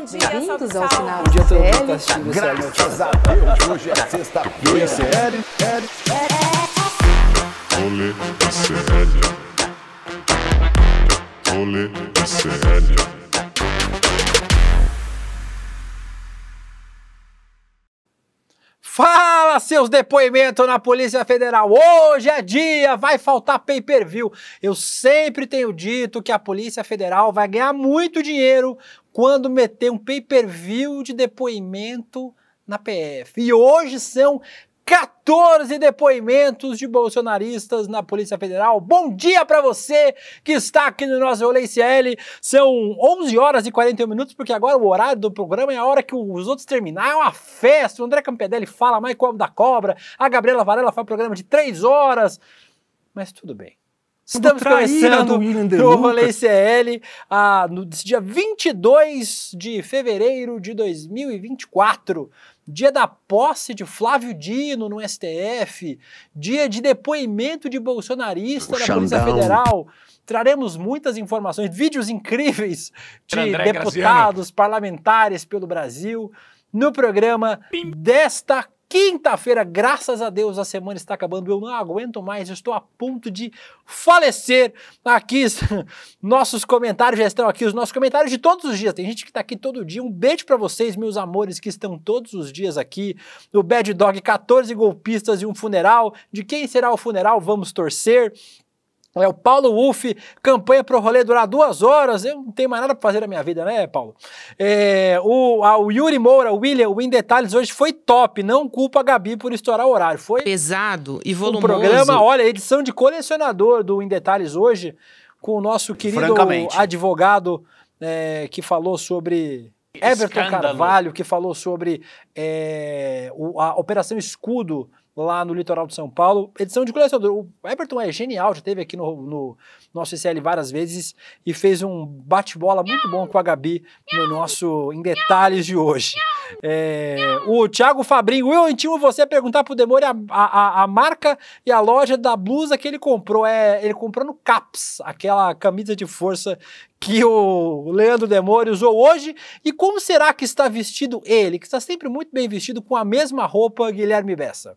Bem-vindos ao final. de dia todo mundo tá Graças a Deus, hoje é sexta-feira. Sério, Olê, SL. Olê, Fala! Fala seus depoimentos na Polícia Federal. Hoje é dia, vai faltar pay-per-view. Eu sempre tenho dito que a Polícia Federal vai ganhar muito dinheiro quando meter um pay-per-view de depoimento na PF. E hoje são 14 depoimentos de bolsonaristas na Polícia Federal. Bom dia para você que está aqui no nosso Rolê ICL. São 11 horas e 41 minutos, porque agora o horário do programa é a hora que os outros terminar. É uma festa. O André Campedelli fala, mais o da cobra. A Gabriela Varela faz um programa de 3 horas. Mas tudo bem. Estamos começando o Rolê CL ah, no dia 22 de fevereiro de 2024 dia da posse de Flávio Dino no STF, dia de depoimento de bolsonarista na Polícia Federal. Traremos muitas informações, vídeos incríveis de deputados, Graziano. parlamentares pelo Brasil no programa desta Quinta-feira, graças a Deus, a semana está acabando. Eu não aguento mais, estou a ponto de falecer. Aqui, nossos comentários já estão aqui, os nossos comentários de todos os dias. Tem gente que está aqui todo dia. Um beijo para vocês, meus amores, que estão todos os dias aqui. No Bad Dog, 14 golpistas e um funeral. De quem será o funeral? Vamos torcer. É o Paulo Wolff, campanha pro rolê durar duas horas. Eu não tenho mais nada para fazer na minha vida, né, Paulo? É, o, a, o Yuri Moura, o William, o Em Detalhes hoje foi top. Não culpa a Gabi por estourar o horário. Foi pesado e volumoso. O programa, olha, edição de colecionador do Em Detalhes hoje, com o nosso querido advogado é, que falou sobre Everton Escândalo. Carvalho, que falou sobre é, o, a Operação Escudo lá no litoral de São Paulo. Edição de colecionador. O Everton é genial, já teve aqui no, no nosso SL várias vezes e fez um bate-bola muito bom com a Gabi no nosso Em Detalhes de hoje. É, o Thiago Fabrinho, eu intimo você a perguntar pro Demore a, a, a, marca e a loja da blusa que ele comprou. É, ele comprou no Caps, aquela camisa de força que o Leandro Demore usou hoje. E como será que está vestido ele, que está sempre muito bem vestido com a mesma roupa, Guilherme Bessa?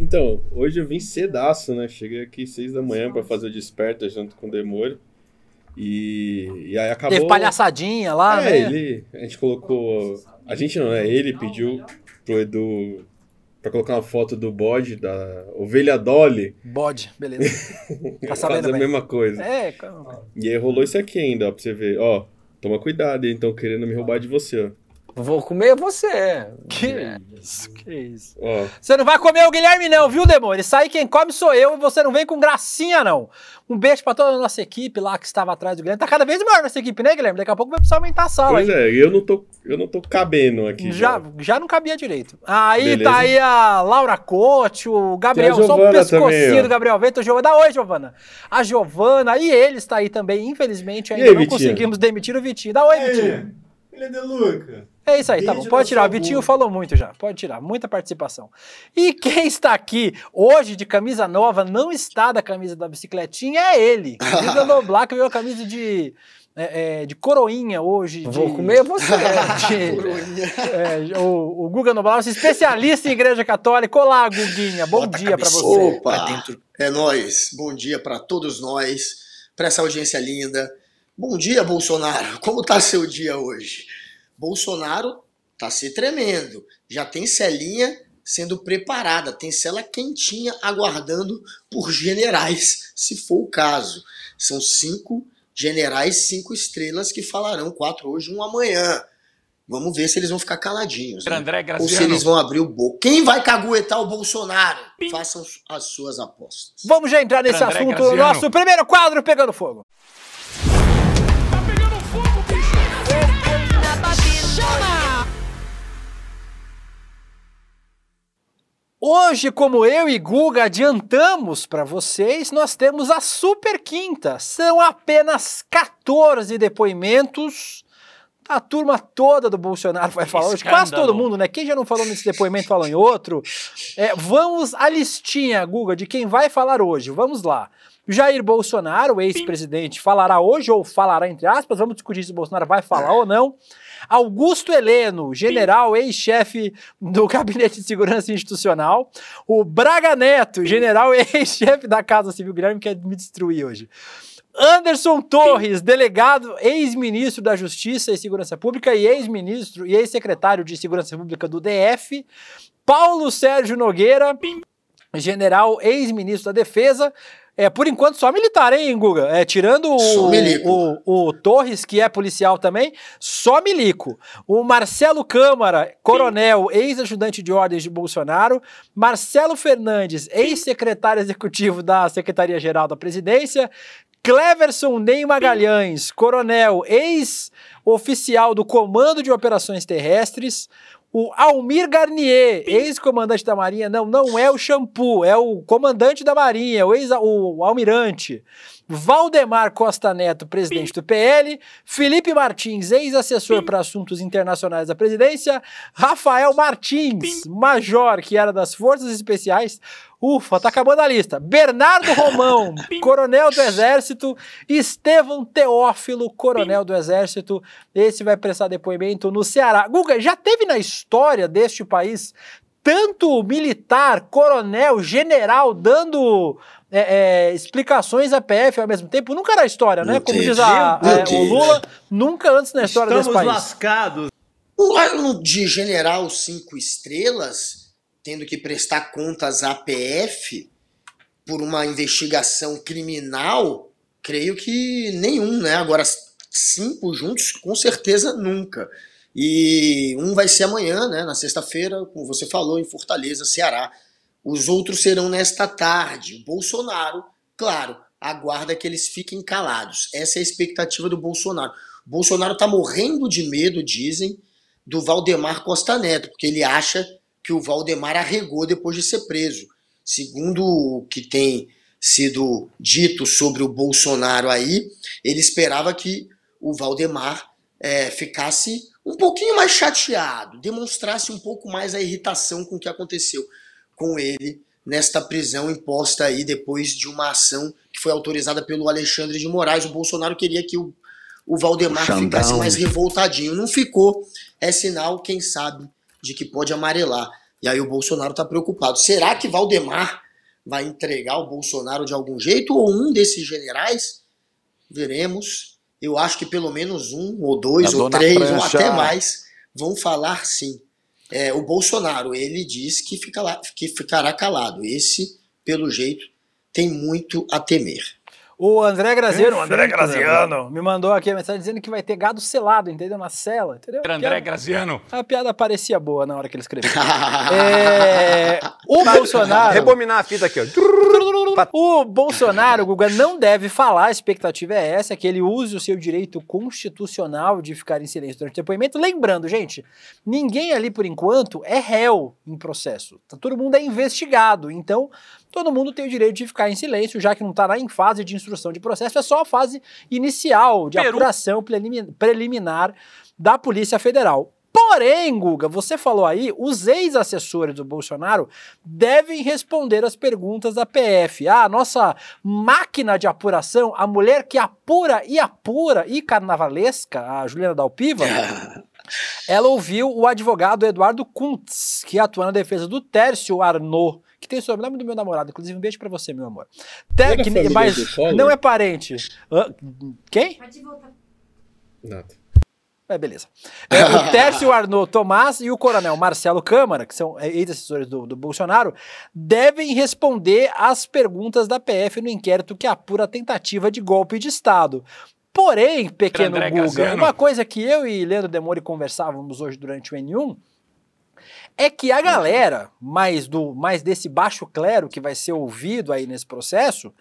Então, hoje eu vim cedaço, né? Cheguei aqui seis da manhã para fazer o desperto junto com o Demônio. E, e aí acabou. Teve palhaçadinha lá, é, né? ele. A gente colocou. A gente não, é né? ele pediu pro Edu pra colocar uma foto do bode, da ovelha Dolly. Bode, beleza. Tá sabendo a mesma coisa. É, calma. E aí rolou isso aqui ainda, ó, pra você ver. Ó, toma cuidado, então querendo me roubar de você, ó. Vou comer você. Que é. isso, que isso. É. Você não vai comer o Guilherme, não, viu, demônio? Isso aí quem come sou eu e você não vem com gracinha, não. Um beijo pra toda a nossa equipe lá que estava atrás do Guilherme. Tá cada vez maior nossa equipe, né, Guilherme? Daqui a pouco vai precisar aumentar a sala. Pois é, eu não, tô, eu não tô cabendo aqui. Já, já, já não cabia direito. Aí Beleza. tá aí a Laura Cote, o Gabriel, só o um pescocinho do Gabriel Vento. Giovana. Dá oi, Giovana. A Giovana e ele está aí também, infelizmente, ainda aí, não Vitinho? conseguimos demitir o Vitinho. Dá oi, Vitinho. É isso aí, tá bom. Pode tirar. O Vitinho falou muito já. Pode tirar. Muita participação. E quem está aqui hoje de camisa nova, não está da camisa da bicicletinha, é ele. Guga no Black veio a camisa de. É, é, de coroinha hoje. Vou de, comer você. É, de, é, o, o Guga Noblar, especialista em igreja católica. Olá, Guguinha. Bom Bota dia para você. Opa, tá é nós. Bom dia para todos nós, para essa audiência linda. Bom dia, Bolsonaro. Como tá seu dia hoje? Bolsonaro tá se tremendo. Já tem celinha sendo preparada, tem cela quentinha aguardando por generais, se for o caso. São cinco generais, cinco estrelas que falarão quatro hoje, um amanhã. Vamos ver se eles vão ficar caladinhos. Né? André Ou se eles vão abrir o boca. Quem vai caguetar o Bolsonaro? Façam as suas apostas. Vamos já entrar nesse André assunto Graziano. nosso primeiro quadro Pegando Fogo. Chama! Hoje, como eu e Guga adiantamos para vocês, nós temos a Super Quinta. São apenas 14 depoimentos a turma toda do Bolsonaro vai falar hoje, quase todo mundo, né? Quem já não falou nesse depoimento, falou em outro. É, vamos à listinha, Guga, de quem vai falar hoje. Vamos lá. Jair Bolsonaro, ex-presidente, falará hoje, ou falará entre aspas, vamos discutir se o Bolsonaro vai falar é. ou não. Augusto Heleno, general ex-chefe do Gabinete de Segurança Institucional. O Braga Neto, general ex-chefe da Casa Civil. Guilherme quer é me destruir hoje. Anderson Torres, delegado, ex-ministro da Justiça e Segurança Pública e ex-ministro e ex-secretário de Segurança Pública do DF. Paulo Sérgio Nogueira, general, ex-ministro da Defesa. É, por enquanto só militar, hein, Guga? É, tirando o, o, o, Torres, que é policial também, só milico. O Marcelo Câmara, coronel, ex-ajudante de ordens de Bolsonaro. Marcelo Fernandes, ex-secretário executivo da Secretaria-Geral da Presidência. Cleverson Ney Magalhães, coronel, ex-oficial do Comando de Operações Terrestres. O Almir Garnier, ex-comandante da Marinha, não, não é o shampoo, é o comandante da Marinha, o, ex o almirante. Valdemar Costa Neto, presidente do PL, Felipe Martins, ex-assessor para assuntos internacionais da presidência, Rafael Martins, major, que era das Forças Especiais, Ufa, tá acabando a lista. Bernardo Romão, coronel do Exército. Estevão Teófilo, coronel do Exército. Esse vai prestar depoimento no Ceará. Guga, já teve na história deste país tanto militar, coronel, general dando é, é, explicações à PF ao mesmo tempo. Nunca era história, né? Como diz a, é, o Lula, nunca antes na história Estamos desse país. Estamos lascados. O ano de general cinco estrelas tendo que prestar contas à PF por uma investigação criminal, creio que nenhum, né? Agora, cinco juntos, com certeza nunca. E um vai ser amanhã, né? Na sexta-feira, como você falou, em Fortaleza, Ceará. Os outros serão nesta tarde. O Bolsonaro, claro, aguarda que eles fiquem calados. Essa é a expectativa do Bolsonaro. O Bolsonaro está morrendo de medo, dizem, do Valdemar Costa Neto, porque ele acha que o Valdemar arregou depois de ser preso. Segundo o que tem sido dito sobre o Bolsonaro aí, ele esperava que o Valdemar é, ficasse um pouquinho mais chateado, demonstrasse um pouco mais a irritação com o que aconteceu com ele nesta prisão imposta aí depois de uma ação que foi autorizada pelo Alexandre de Moraes. O Bolsonaro queria que o, o Valdemar ficasse mais revoltadinho. Não ficou. É sinal, quem sabe, de que pode amarelar. E aí o Bolsonaro está preocupado. Será que Valdemar vai entregar o Bolsonaro de algum jeito ou um desses generais? Veremos. Eu acho que pelo menos um, ou dois, Na ou três, prancha. ou até mais, vão falar sim. É, o Bolsonaro, ele diz que, fica lá, que ficará calado. Esse, pelo jeito, tem muito a temer. O André Graziano, André Graziano, né, me mandou aqui a mensagem dizendo que vai ter gado selado, entendeu? Na cela, entendeu? André Graziano. A piada parecia boa na hora que ele escreveu. é, o Bolsonaro. Rebominar a fita aqui, ó. O Bolsonaro, Guga, não deve falar, a expectativa é essa, que ele use o seu direito constitucional de ficar em silêncio durante o depoimento. Lembrando, gente, ninguém ali por enquanto é réu em processo. Tá, todo mundo é investigado, então todo mundo tem o direito de ficar em silêncio, já que não está lá em fase de instrução de processo, é só a fase inicial de Peru. apuração preliminar da Polícia Federal. Porém, Guga, você falou aí, os ex-assessores do Bolsonaro devem responder as perguntas da PF. Ah, a nossa máquina de apuração, a mulher que apura e apura e carnavalesca, a Juliana Dalpiva, ela ouviu o advogado Eduardo Kuntz, que atua na defesa do Tércio Arnaud, que tem o sobrenome do meu namorado, inclusive um beijo para você, meu amor. É é Técnico, mas não é parente. Quem? Pode voltar. Nada. É, beleza. É, o Tércio Arnaud Tomás e o coronel Marcelo Câmara, que são é, ex-assessores do, do Bolsonaro, devem responder às perguntas da PF no inquérito que apura a tentativa de golpe de Estado. Porém, pequeno André Guga, uma coisa que eu e Leandro Demori conversávamos hoje durante o N1 é que a galera, mais do mais desse baixo clero que vai ser ouvido aí nesse processo,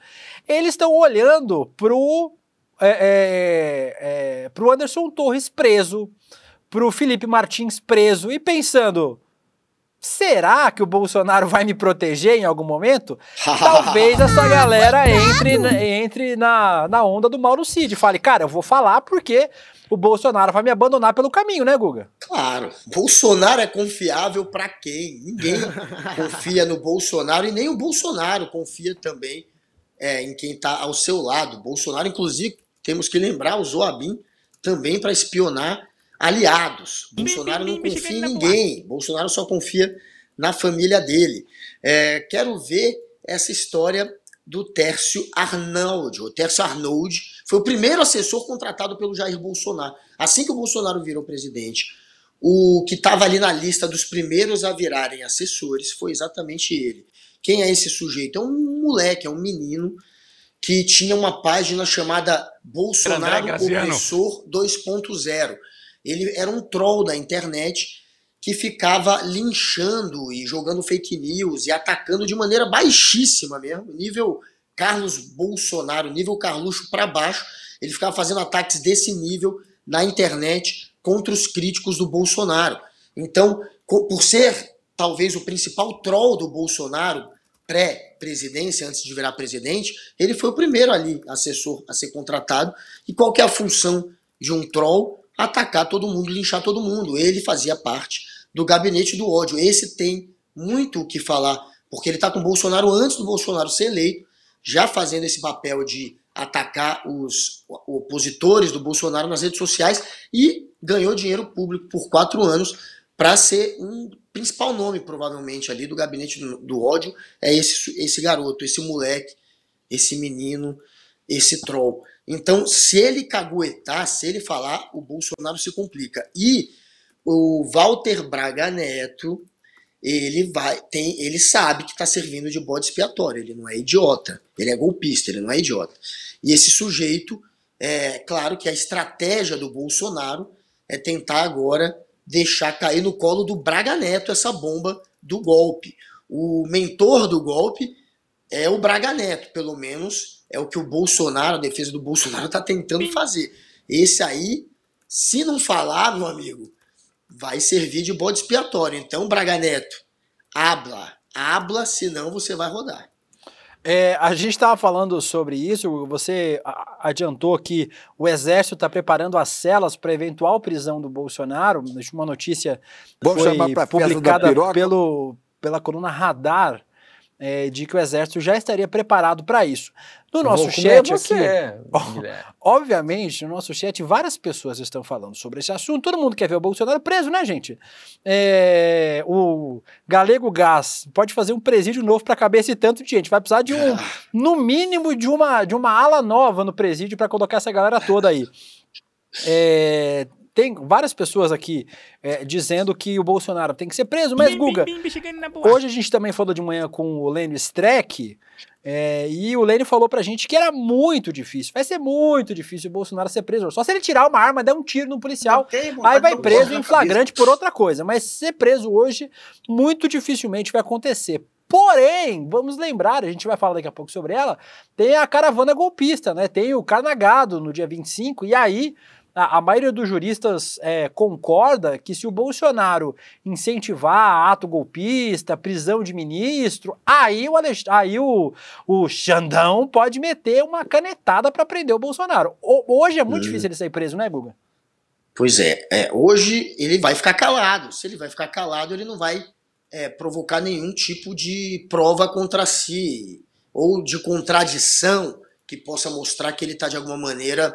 eles estão olhando pro é, é, é para o Anderson Torres preso, para o Felipe Martins preso e pensando. Será que o Bolsonaro vai me proteger em algum momento? Talvez essa galera entre, entre na, na onda do Mauro Cid. Fale, cara, eu vou falar porque o Bolsonaro vai me abandonar pelo caminho, né, Guga? Claro. Bolsonaro é confiável para quem? Ninguém confia no Bolsonaro e nem o Bolsonaro confia também é, em quem está ao seu lado. Bolsonaro, inclusive, temos que lembrar, usou a BIM também para espionar aliados. Bolsonaro não confia em ninguém, Bolsonaro só confia na família dele. É, quero ver essa história do Tércio Arnold. O Tércio Arnold foi o primeiro assessor contratado pelo Jair Bolsonaro. Assim que o Bolsonaro virou presidente, o que estava ali na lista dos primeiros a virarem assessores foi exatamente ele. Quem é esse sujeito? É um moleque, é um menino que tinha uma página chamada Bolsonaro Opressor 2.0. Ele era um troll da internet que ficava linchando e jogando fake news e atacando de maneira baixíssima mesmo, nível Carlos Bolsonaro, nível Carluxo para baixo. Ele ficava fazendo ataques desse nível na internet contra os críticos do Bolsonaro. Então, por ser talvez o principal troll do Bolsonaro pré presidência, antes de virar presidente, ele foi o primeiro ali, assessor, a ser contratado. E qual que é a função de um troll? Atacar todo mundo, linchar todo mundo. Ele fazia parte do gabinete do ódio. Esse tem muito o que falar, porque ele está com o Bolsonaro antes do Bolsonaro ser eleito, já fazendo esse papel de atacar os opositores do Bolsonaro nas redes sociais e ganhou dinheiro público por quatro anos para ser um principal nome, provavelmente, ali do gabinete do, do ódio, é esse, esse garoto, esse moleque, esse menino, esse troll. Então, se ele caguetar, se ele falar, o Bolsonaro se complica. E o Walter Braga Neto, ele vai, tem, ele sabe que está servindo de bode expiatório, ele não é idiota, ele é golpista, ele não é idiota. E esse sujeito, é claro que a estratégia do Bolsonaro é tentar agora deixar cair no colo do Braga Neto essa bomba do golpe. O mentor do golpe é o Braga Neto, pelo menos é o que o Bolsonaro, a defesa do Bolsonaro, está tentando fazer. Esse aí, se não falar, meu amigo, vai servir de bode expiatório. Então, Braga Neto, habla, habla, senão você vai rodar. É, a gente estava falando sobre isso, você adiantou que o Exército está preparando as celas para eventual prisão do Bolsonaro. Uma notícia Vamos foi publicada pelo, pela coluna Radar é, de que o exército já estaria preparado para isso. No nosso chat é aqui, é, obviamente, no nosso chat várias pessoas estão falando sobre esse assunto. Todo mundo quer ver o Bolsonaro preso, né, gente? É, o Galego Gás pode fazer um presídio novo para caber esse tanto de gente. Vai precisar de um, é. no mínimo, de uma de uma ala nova no presídio para colocar essa galera toda aí. É, tem várias pessoas aqui é, dizendo que o Bolsonaro tem que ser preso, mas, bim, Guga, bim, bim, é hoje a gente também falou de manhã com o Lênio Streck, é, e o Lênio falou pra gente que era muito difícil, vai ser muito difícil o Bolsonaro ser preso, só se ele tirar uma arma, der um tiro no policial, aí vai preso em flagrante por outra coisa, mas ser preso hoje muito dificilmente vai acontecer. Porém, vamos lembrar, a gente vai falar daqui a pouco sobre ela, tem a caravana golpista, né? Tem o Carnagado no dia 25, e aí a, a maioria dos juristas é, concorda que se o Bolsonaro incentivar ato golpista, prisão de ministro, aí o, Alex, aí o, o Xandão pode meter uma canetada para prender o Bolsonaro. O, hoje é muito hum. difícil ele sair preso, né, Guga? Pois é, é, hoje ele vai ficar calado. Se ele vai ficar calado, ele não vai é, provocar nenhum tipo de prova contra si ou de contradição que possa mostrar que ele está de alguma maneira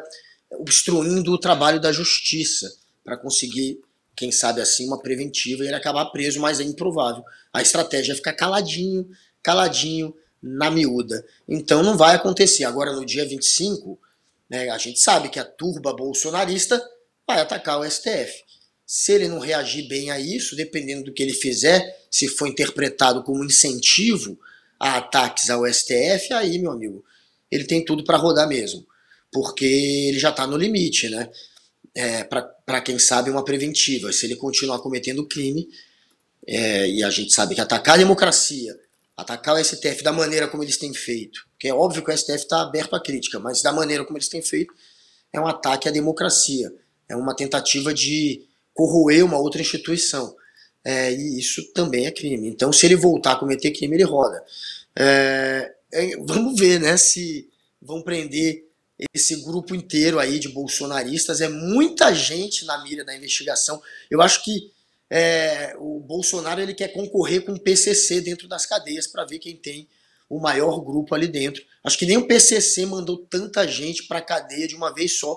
obstruindo o trabalho da justiça para conseguir, quem sabe assim, uma preventiva e ele acabar preso, mas é improvável. A estratégia é ficar caladinho, caladinho, na miúda. Então não vai acontecer. Agora, no dia 25, né, a gente sabe que a turba bolsonarista vai atacar o STF. Se ele não reagir bem a isso, dependendo do que ele fizer, se for interpretado como incentivo a ataques ao STF, aí, meu amigo, ele tem tudo para rodar mesmo porque ele já está no limite, né? É, para quem sabe, uma preventiva. Se ele continuar cometendo crime, é, e a gente sabe que atacar a democracia, atacar o STF da maneira como eles têm feito, que é óbvio que o STF está aberto à crítica, mas da maneira como eles têm feito, é um ataque à democracia, é uma tentativa de corroer uma outra instituição. É, e isso também é crime. Então, se ele voltar a cometer crime, ele roda. É, é vamos ver né, se vão prender esse grupo inteiro aí de bolsonaristas, é muita gente na mira da investigação. Eu acho que é, o Bolsonaro ele quer concorrer com o PCC dentro das cadeias para ver quem tem o maior grupo ali dentro. Acho que nem o PCC mandou tanta gente para a cadeia de uma vez só.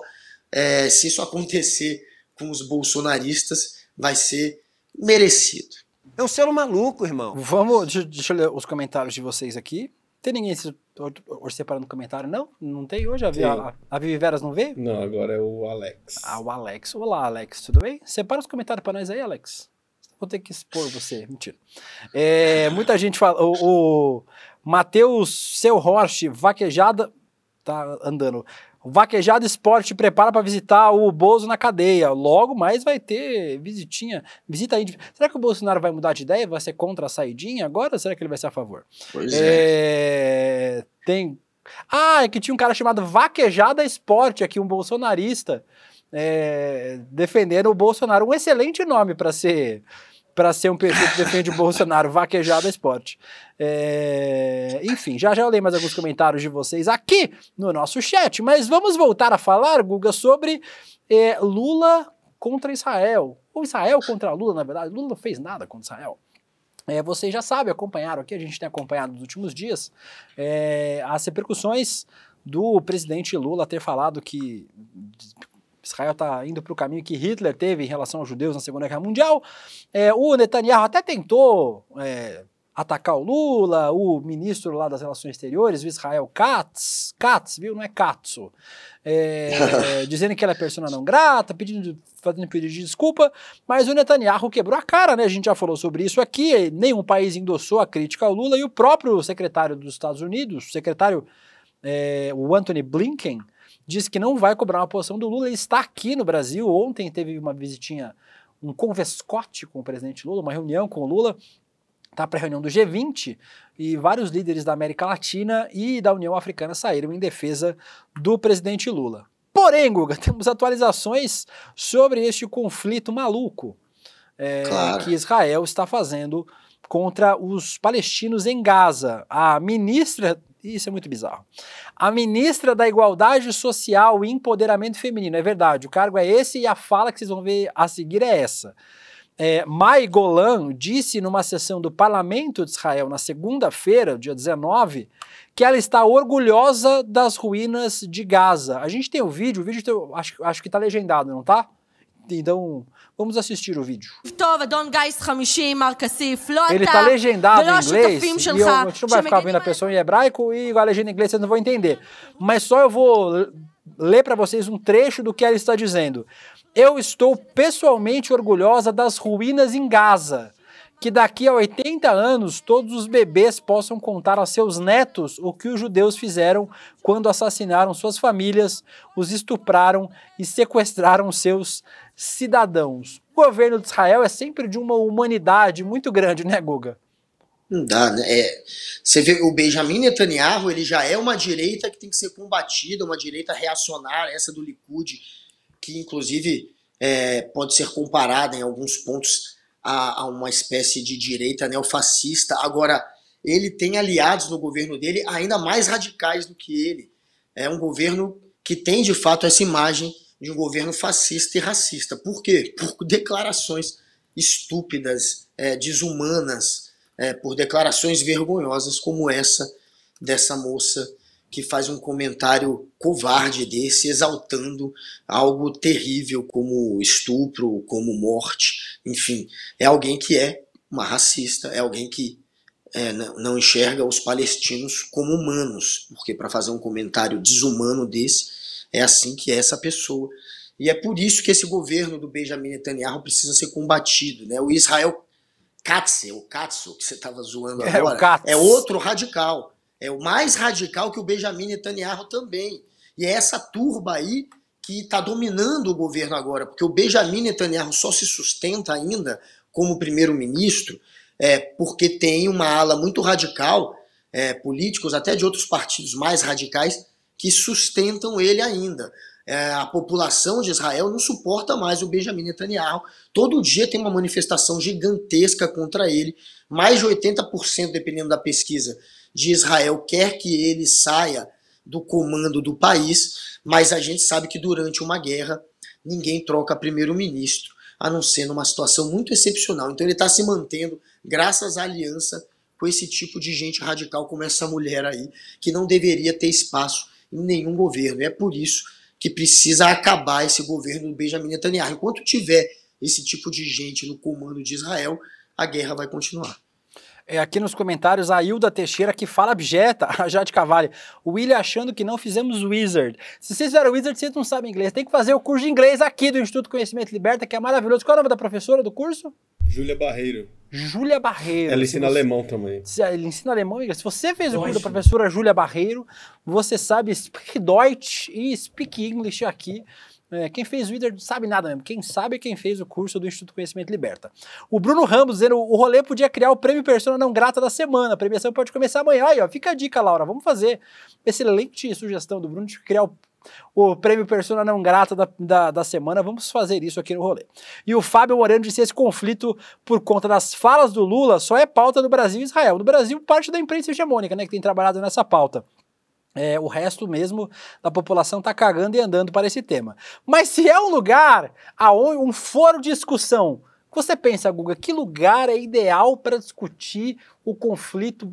É, se isso acontecer com os bolsonaristas, vai ser merecido. É um selo maluco, irmão. Vamos, deixa, deixa eu ler os comentários de vocês aqui. Tem ninguém se torcer separando no comentário, não? Não tem hoje? A, a, a Vivi Veras não veio? Não, agora é o Alex. Ah, o Alex. Olá, Alex, tudo bem? Separa os comentários para nós aí, Alex. Vou ter que expor você, mentira. É, muita gente fala. O, o Matheus Seu Horst, vaquejada. Tá andando. O Vaquejado Esporte prepara para visitar o Bozo na cadeia. Logo mais vai ter visitinha, visita Será que o Bolsonaro vai mudar de ideia? Vai ser contra a saidinha agora? Ou será que ele vai ser a favor? Pois é. é... Tem. Ah, é que tinha um cara chamado Vaquejada Esporte aqui, um bolsonarista, é... defendendo o Bolsonaro. Um excelente nome para ser para ser um perfil que defende o Bolsonaro. Vaquejada é esporte. É... Enfim, já já eu leio mais alguns comentários de vocês aqui no nosso chat, mas vamos voltar a falar, Guga, sobre é, Lula contra Israel. Ou Israel contra Lula, na verdade. Lula não fez nada contra Israel. É, vocês já sabem, acompanharam aqui, a gente tem acompanhado nos últimos dias é, as repercussões do presidente Lula ter falado que Israel está indo para o caminho que Hitler teve em relação aos judeus na Segunda Guerra Mundial. É, o Netanyahu até tentou é, atacar o Lula, o ministro lá das Relações Exteriores, o Israel Katz, Katz, viu? Não é Katzo. É, dizendo que ela é persona não grata, pedindo, fazendo pedido de desculpa, mas o Netanyahu quebrou a cara, né? A gente já falou sobre isso aqui. Nenhum país endossou a crítica ao Lula e o próprio secretário dos Estados Unidos, o secretário, é, o Anthony Blinken, disse que não vai cobrar uma posição do Lula. Ele está aqui no Brasil. Ontem teve uma visitinha, um convescote com o presidente Lula, uma reunião com o Lula. Está para a reunião do G20 e vários líderes da América Latina e da União Africana saíram em defesa do presidente Lula. Porém, Guga, temos atualizações sobre este conflito maluco é, claro. que Israel está fazendo contra os palestinos em Gaza. A ministra isso é muito bizarro. A ministra da Igualdade Social e Empoderamento Feminino. É verdade, o cargo é esse e a fala que vocês vão ver a seguir é essa. É, Mai Golan disse numa sessão do Parlamento de Israel na segunda-feira, dia 19, que ela está orgulhosa das ruínas de Gaza. A gente tem o um vídeo, o vídeo tem, acho, acho que está legendado, não tá? Então, Vamos assistir o vídeo. Ele está legendado em inglês, e eu, a gente não vai ficar ouvindo a pessoa em hebraico e a legenda em inglês vocês não vão entender. Mas só eu vou ler para vocês um trecho do que ela está dizendo. Eu estou pessoalmente orgulhosa das ruínas em Gaza. Que daqui a 80 anos todos os bebês possam contar a seus netos o que os judeus fizeram quando assassinaram suas famílias, os estupraram e sequestraram seus cidadãos. O governo de Israel é sempre de uma humanidade muito grande, né, Guga? Não dá, né? É, você vê, o Benjamin Netanyahu, ele já é uma direita que tem que ser combatida, uma direita reacionária, essa do Likud, que inclusive é, pode ser comparada em alguns pontos a, a uma espécie de direita neofascista. Agora, ele tem aliados no governo dele ainda mais radicais do que ele. É um governo que tem, de fato, essa imagem de um governo fascista e racista. Por quê? Por declarações estúpidas, é, desumanas, é, por declarações vergonhosas como essa dessa moça que faz um comentário covarde desse, exaltando algo terrível como estupro, como morte, enfim. É alguém que é uma racista, é alguém que é, não enxerga os palestinos como humanos, porque para fazer um comentário desumano desse, é assim que é essa pessoa. E é por isso que esse governo do Benjamin Netanyahu precisa ser combatido. Né? O Israel Katz, é o Katz, que você estava zoando é, agora, é, é outro radical. É o mais radical que o Benjamin Netanyahu também. E é essa turba aí que está dominando o governo agora, porque o Benjamin Netanyahu só se sustenta ainda como primeiro-ministro é, porque tem uma ala muito radical, é, políticos até de outros partidos mais radicais, que sustentam ele ainda. É, a população de Israel não suporta mais o Benjamin Netanyahu. Todo dia tem uma manifestação gigantesca contra ele. Mais de 80%, dependendo da pesquisa, de Israel quer que ele saia do comando do país, mas a gente sabe que durante uma guerra ninguém troca primeiro-ministro, a não ser numa situação muito excepcional. Então ele está se mantendo graças à aliança com esse tipo de gente radical como essa mulher aí, que não deveria ter espaço em nenhum governo. É por isso que precisa acabar esse governo do Benjamin Netanyahu. Enquanto tiver esse tipo de gente no comando de Israel, a guerra vai continuar. É, aqui nos comentários, a Hilda Teixeira que fala abjeta, a Jade Cavalli. O William achando que não fizemos Wizard. Se vocês fizeram Wizard, vocês não sabem inglês. Tem que fazer o curso de inglês aqui do Instituto Conhecimento Liberta, que é maravilhoso. Qual é o nome da professora do curso? Júlia Barreiro. Júlia Barreiro. Ela ensina você, alemão também. Ela ensina alemão. Se você fez o curso da professora Júlia Barreiro, você sabe speak Deutsch e speak English aqui. É, quem fez o líder não sabe nada mesmo. Quem sabe é quem fez o curso do Instituto Conhecimento Liberta. O Bruno Ramos dizendo o rolê podia criar o prêmio Persona Não Grata da semana. A premiação pode começar amanhã. Aí, ó, fica a dica, Laura. Vamos fazer. Excelente sugestão do Bruno de criar o o prêmio Persona Não Grata da, da, da, semana, vamos fazer isso aqui no rolê. E o Fábio Moreno disse: esse conflito por conta das falas do Lula só é pauta no Brasil e Israel. No Brasil, parte da imprensa hegemônica, né, que tem trabalhado nessa pauta. É, o resto mesmo da população tá cagando e andando para esse tema. Mas se é um lugar, aonde, um foro de discussão você pensa, Guga, que lugar é ideal para discutir o conflito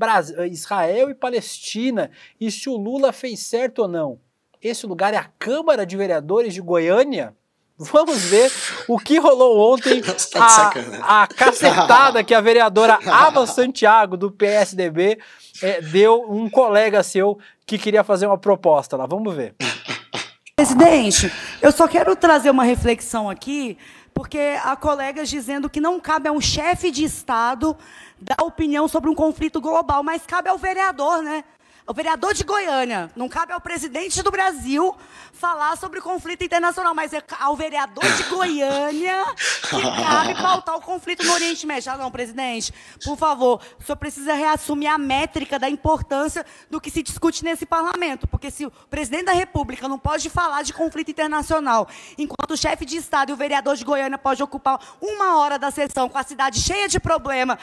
Israel e Palestina e se o Lula fez certo ou não? Esse lugar é a Câmara de Vereadores de Goiânia. Vamos ver o que rolou ontem. Tá a, a cacetada que a vereadora Ava Santiago, do PSDB, é, deu um colega seu que queria fazer uma proposta lá. Vamos ver. Presidente, eu só quero trazer uma reflexão aqui, porque há colegas dizendo que não cabe a um chefe de Estado dar opinião sobre um conflito global, mas cabe ao vereador, né? O vereador de Goiânia. Não cabe ao presidente do Brasil falar sobre conflito internacional, mas é ao vereador de Goiânia que cabe pautar o conflito no Oriente Médio. Ah, não, presidente, por favor, o senhor precisa reassumir a métrica da importância do que se discute nesse parlamento, porque se o presidente da República não pode falar de conflito internacional, enquanto o chefe de Estado e o vereador de Goiânia pode ocupar uma hora da sessão com a cidade cheia de problema,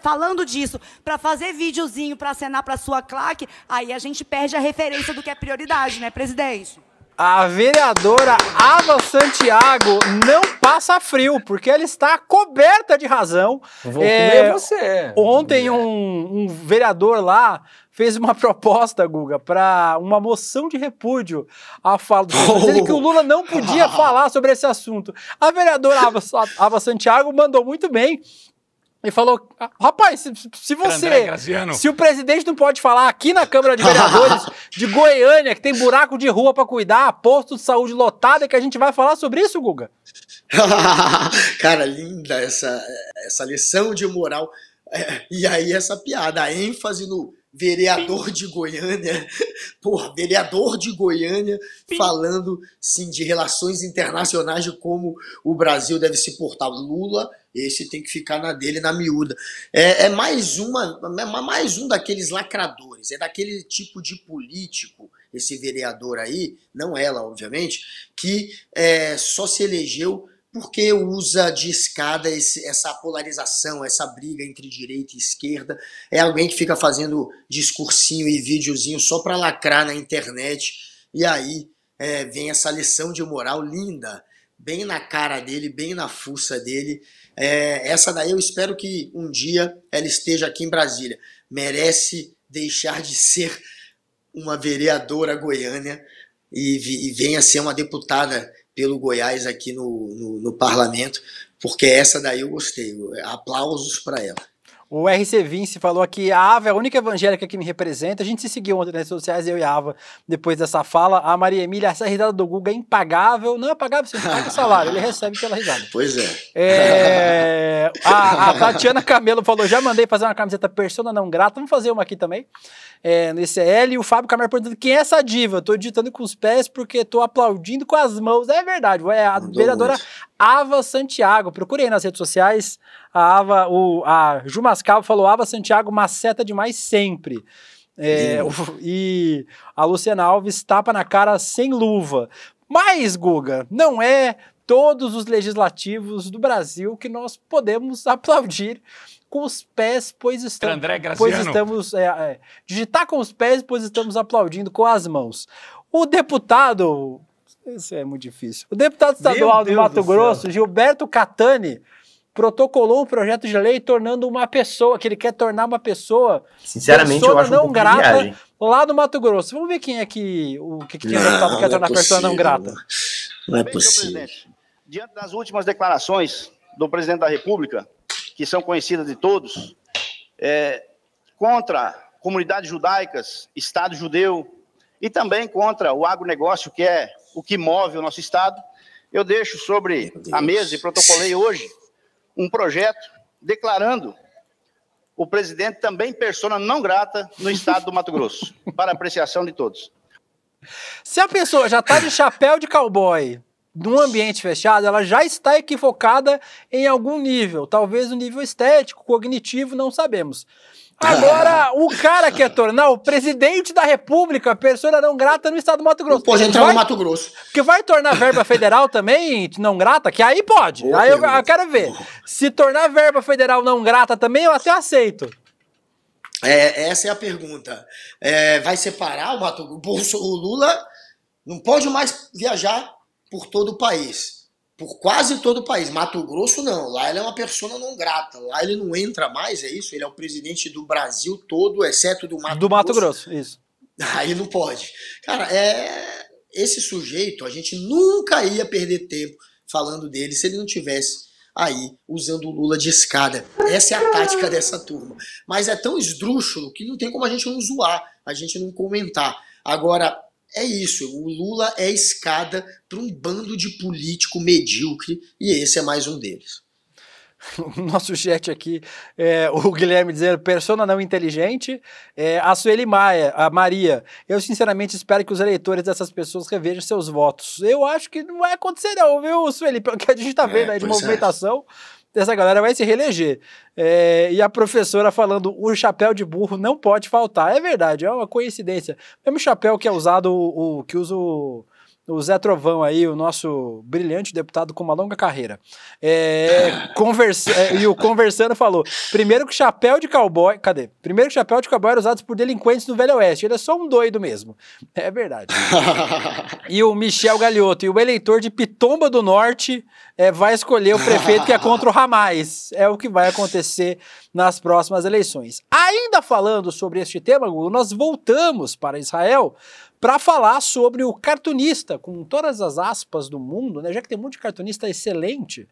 falando disso, para fazer videozinho, para acenar para sua claque, aí a gente perde a referência do que é prioridade, né, presidente? A vereadora Ava Santiago não passa frio, porque ela está coberta de razão. Vou é, você. Ontem um, um vereador lá fez uma proposta, Guga, para uma moção de repúdio à fala do oh. dizendo que o Lula não podia falar sobre esse assunto. A vereadora Ava, Ava Santiago mandou muito bem e falou: rapaz, se, se você. Se o presidente não pode falar aqui na Câmara de Vereadores de Goiânia, que tem buraco de rua para cuidar, posto de saúde lotado, é que a gente vai falar sobre isso, Guga? Cara, linda essa, essa lição de moral. É, e aí, essa piada, a ênfase no vereador de Goiânia, por vereador de Goiânia falando sim de relações internacionais de como o Brasil deve se portar. Lula, esse tem que ficar na dele na miúda. É, é mais uma, é mais um daqueles lacradores, é daquele tipo de político esse vereador aí, não ela obviamente, que é, só se elegeu porque usa de escada esse, essa polarização, essa briga entre direita e esquerda. É alguém que fica fazendo discursinho e videozinho só para lacrar na internet. E aí é, vem essa lição de moral linda, bem na cara dele, bem na fuça dele. É, essa daí eu espero que um dia ela esteja aqui em Brasília. Merece deixar de ser uma vereadora goiânia e, e venha ser uma deputada pelo Goiás aqui no, no, no parlamento, porque essa daí eu gostei. Aplausos para ela. O RC Vince falou que a Ava é a única evangélica que me representa. A gente se seguiu ontem nas redes sociais, eu e a Ava, depois dessa fala. A Maria Emília, essa risada do Guga é impagável. Não é pagável, você paga o salário, ele recebe pela risada. Pois é. é a, a, Tatiana Camelo falou: já mandei fazer uma camiseta persona não grata. Vamos fazer uma aqui também. É, no ICL, e o Fábio Camargo perguntando: quem é essa diva? Estou tô digitando com os pés porque tô aplaudindo com as mãos. É verdade, é a vereadora Ava Santiago. Procurei nas redes sociais a Ava, o, a Ju Mascavo falou, Ava Santiago maceta demais sempre. É, o, e a Luciana Alves tapa na cara sem luva. Mas, Guga, não é todos os legislativos do Brasil que nós podemos aplaudir com os pés, pois estamos. André Graziano. pois estamos é, é, digitar com os pés, pois estamos aplaudindo com as mãos. O deputado. Isso é muito difícil. O deputado estadual de do Mato do Grosso, Gilberto Catani, protocolou um projeto de lei tornando uma pessoa, que ele quer tornar uma pessoa. Sinceramente, eu acho não um grata lá no Mato Grosso. Vamos ver quem é que o que, que tem não, que quer é tornar é pessoa não grata. Né? Não é Bem, possível. Diante das últimas declarações do presidente da República, que são conhecidas de todos, é, contra comunidades judaicas, Estado judeu, e também contra o agronegócio, que é o que move o nosso Estado, eu deixo sobre a mesa e protocolei hoje um projeto declarando o presidente também persona não grata no estado do Mato Grosso, para apreciação de todos. Se a pessoa já está de chapéu de cowboy num ambiente fechado, ela já está equivocada em algum nível, talvez no nível estético, cognitivo, não sabemos. Agora, o cara quer tornar o presidente da República pessoa não grata no estado do Mato Grosso. Pode entrar vai, no Mato Grosso. Que vai tornar verba federal também não grata, que aí pode. aí eu, eu, quero ver. Se tornar verba federal não grata também, eu até aceito. É, essa é a pergunta. É, vai separar o Mato Grosso? O Lula não pode mais viajar por todo o país por quase todo o país. Mato Grosso não, lá ele é uma persona não grata, lá ele não entra mais, é isso? Ele é o presidente do Brasil todo, exceto do Mato do Grosso. Do Mato Grosso, isso. Aí não pode. Cara, é esse sujeito, a gente nunca ia perder tempo falando dele se ele não tivesse aí usando o Lula de escada. Essa é a tática dessa turma. Mas é tão esdrúxulo que não tem como a gente não zoar, a gente não comentar. Agora, é isso. O Lula é escada para um bando de político medíocre e esse é mais um deles. O nosso chat aqui, é, o Guilherme dizendo, persona não inteligente, é, a Sueli Maia, a Maria, eu sinceramente espero que os eleitores dessas pessoas revejam seus votos. Eu acho que não vai acontecer não, viu, Sueli, pelo que a gente está é, vendo é, aí de é. movimentação. É dessa galera vai se reeleger. É, e a professora falando, o chapéu de burro não pode faltar. É verdade, é uma coincidência. O mesmo chapéu que é usado, o, o que usa o, o Zé Trovão aí, o nosso brilhante deputado com uma longa carreira. É, conversa, é, e o conversando falou: primeiro que chapéu de cowboy. Cadê? Primeiro que chapéu de cowboy era usado por delinquentes do Velho Oeste. Ele é só um doido mesmo. É verdade. e o Michel Galioto, e o eleitor de Pitomba do Norte é, vai escolher o prefeito que é contra o Hamas. É o que vai acontecer nas próximas eleições. Ainda falando sobre este tema, Google, nós voltamos para Israel para falar sobre o cartunista, com todas as aspas do mundo, né? já que tem um monte de cartunista excelente,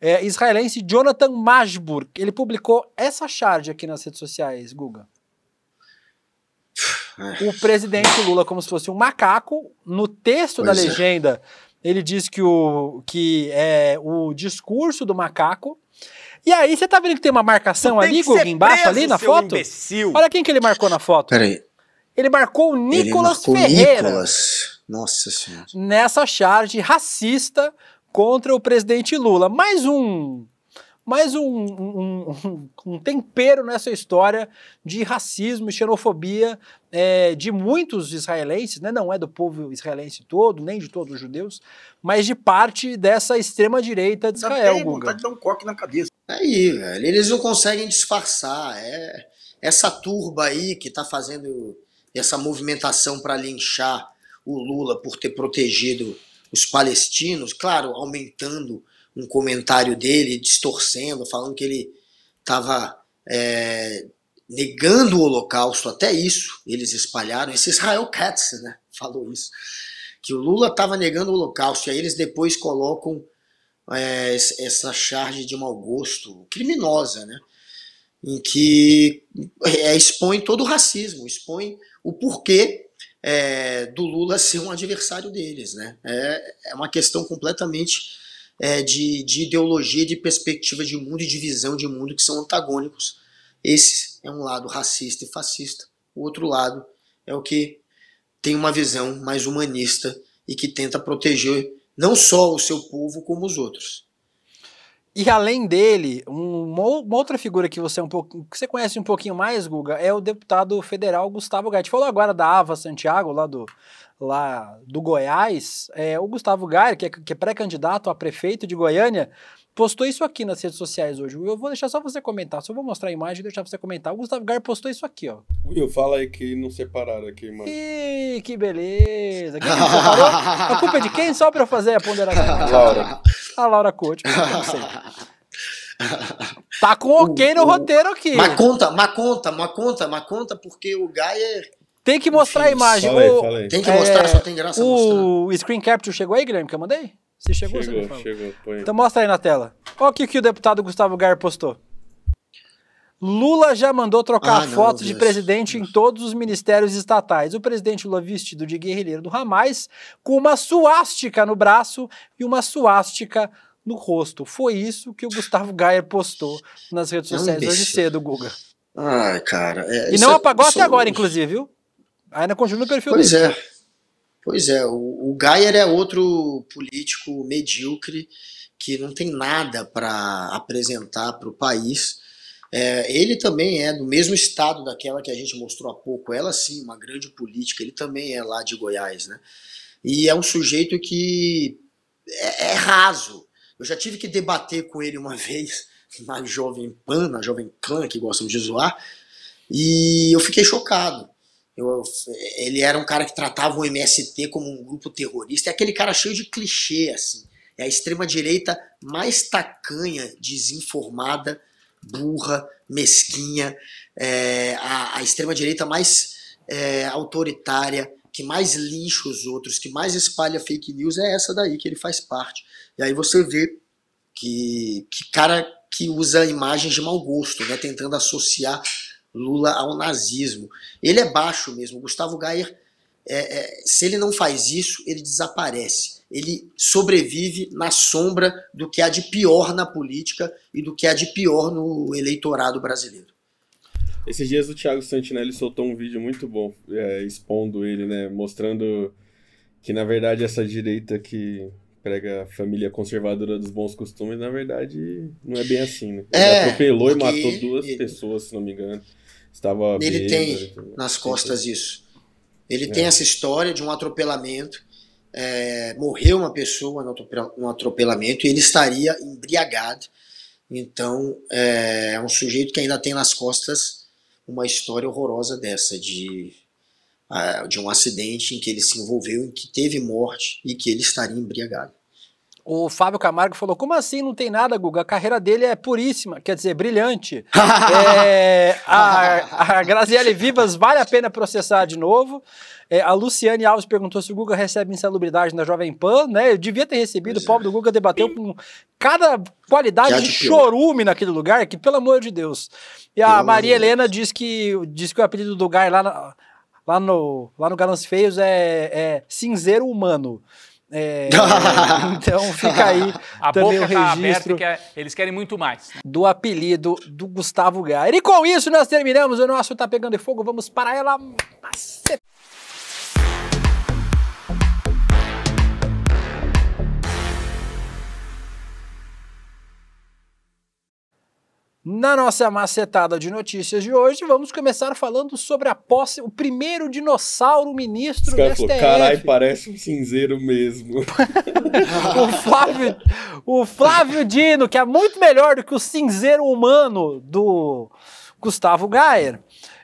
é, israelense Jonathan Masburg. Ele publicou essa charge aqui nas redes sociais, Guga. O presidente Lula como se fosse um macaco. No texto pois da é. legenda ele diz que o, que é o discurso do macaco. E aí, você tá vendo que tem uma marcação tem ali, Gugu, embaixo ali na foto? Imbecil. Olha quem que ele marcou na foto. Peraí. Ele marcou o Nicolas ele marcou Ferreira. Nicolas. Nossa Senhora. Nessa charge racista contra o presidente Lula. Mais um mais um, um, um, um tempero nessa história de racismo e xenofobia é, de muitos israelenses, né? não é do povo israelense todo, nem de todos os judeus, mas de parte dessa extrema-direita de Israel. Tem vontade de dar um coque na cabeça. Aí, velho, eles não conseguem disfarçar. É, essa turba aí que está fazendo essa movimentação para linchar o Lula por ter protegido os palestinos, claro, aumentando um comentário dele distorcendo, falando que ele estava é, negando o Holocausto, até isso eles espalharam. Esse Israel Katz né, falou isso, que o Lula estava negando o Holocausto, e aí eles depois colocam é, essa charge de mau gosto criminosa, né? em que é, expõe todo o racismo, expõe o porquê é, do Lula ser um adversário deles. Né? É, é uma questão completamente é, de, de ideologia, de perspectiva de mundo e de visão de mundo que são antagônicos. Esse é um lado racista e fascista. O outro lado é o que tem uma visão mais humanista e que tenta proteger não só o seu povo, como os outros. E além dele, uma outra figura que você, é um pouco, que você conhece um pouquinho mais, Guga, é o deputado federal Gustavo Gatti. Falou agora da Ava Santiago, lá do, lá do Goiás, é, o Gustavo Gayer, que é, que é pré-candidato a prefeito de Goiânia, postou isso aqui nas redes sociais hoje. Eu vou deixar só você comentar, só vou mostrar a imagem e deixar você comentar. O Gustavo Gar postou isso aqui, ó. Will, fala aí que não separaram aqui, mano. Ih, que beleza. Quem a culpa é de quem? Só pra eu fazer a ponderação. Laura. A Laura Couto, Tá com ok o, no o... roteiro aqui. Mas conta, mas conta, mas conta, mas conta, porque o Gayer tem que mostrar a imagem. o, Tem que mostrar, é, só tem graça O mostrar. screen capture chegou aí, Guilherme, que eu mandei? Você chegou? Chegou, você chegou. Põe. Então mostra aí na tela. Olha o que, o deputado Gustavo Gar postou. Lula já mandou trocar ah, fotos de presidente em todos os ministérios estatais. O presidente Lula vestido de guerrilheiro do Ramais, com uma suástica no braço e uma suástica no rosto. Foi isso que o Gustavo Gaia postou nas redes é sociais hoje cedo, Guga. Ai, cara. É, e não é, apagou até agora, inclusive, viu? Ainda continua no perfil pois dele. Pois é. Pois é, o, o é outro político medíocre que não tem nada para apresentar para o país. É, ele também é do mesmo estado daquela que a gente mostrou há pouco. Ela sim, uma grande política. Ele também é lá de Goiás, né? E é um sujeito que é, é raso. Eu já tive que debater com ele uma vez na Jovem Pan, na Jovem Clã, que gostam de zoar, e eu fiquei chocado eu, ele era um cara que tratava o MST como um grupo terrorista. É aquele cara cheio de clichê, assim. É a extrema-direita mais tacanha, desinformada, burra, mesquinha. É a, a extrema-direita mais é, autoritária, que mais lixa os outros, que mais espalha fake news, é essa daí que ele faz parte. E aí você vê que, que cara que usa imagens de mau gosto, né, tentando associar Lula ao nazismo. Ele é baixo mesmo. Gustavo Gayer, é, é, se ele não faz isso, ele desaparece. Ele sobrevive na sombra do que há de pior na política e do que há de pior no eleitorado brasileiro. Esses dias o Thiago Santinelli soltou um vídeo muito bom, é, expondo ele, né, mostrando que na verdade essa direita que prega a família conservadora dos bons costumes, na verdade não é bem assim, né? Ele é, atropelou e matou duas pessoas, se não me engano estava. Ele tem então, nas costas sim. isso. Ele é. tem essa história de um atropelamento. É, morreu uma pessoa no atropelamento e ele estaria embriagado. Então é, é um sujeito que ainda tem nas costas uma história horrorosa dessa de ah, de um acidente em que ele se envolveu, em que teve morte e que ele estaria embriagado. O Fábio Camargo falou: como assim não tem nada, Guga? A carreira dele é puríssima, quer dizer, brilhante. é, a, a Graziele Vivas vale a pena processar de novo. É, a Luciane Alves perguntou se o Guga recebe insalubridade na Jovem Pan, né? Eu devia ter recebido, pois o pobre é. do Guga debateu com cada qualidade que de chorume naquele lugar, que pelo amor de Deus. E a pelo Maria Deus. Helena diz que, diz que o apelido do Guy lá, lá no, lá no Galãs Feios é, é Cinzeiro Humano. É, então fica aí a também boca o tá aberta que é, eles querem muito mais. Né? Do apelido do Gustavo Gayer. E com isso nós terminamos o nosso Tá Pegando Fogo. Vamos para ela. Na nossa macetada de notícias de hoje, vamos começar falando sobre a posse, o primeiro dinossauro ministro do STF. Caralho, parece um cinzeiro mesmo. o, Flávio, o Flávio Dino, que é muito melhor do que o cinzeiro humano do Gustavo Gayer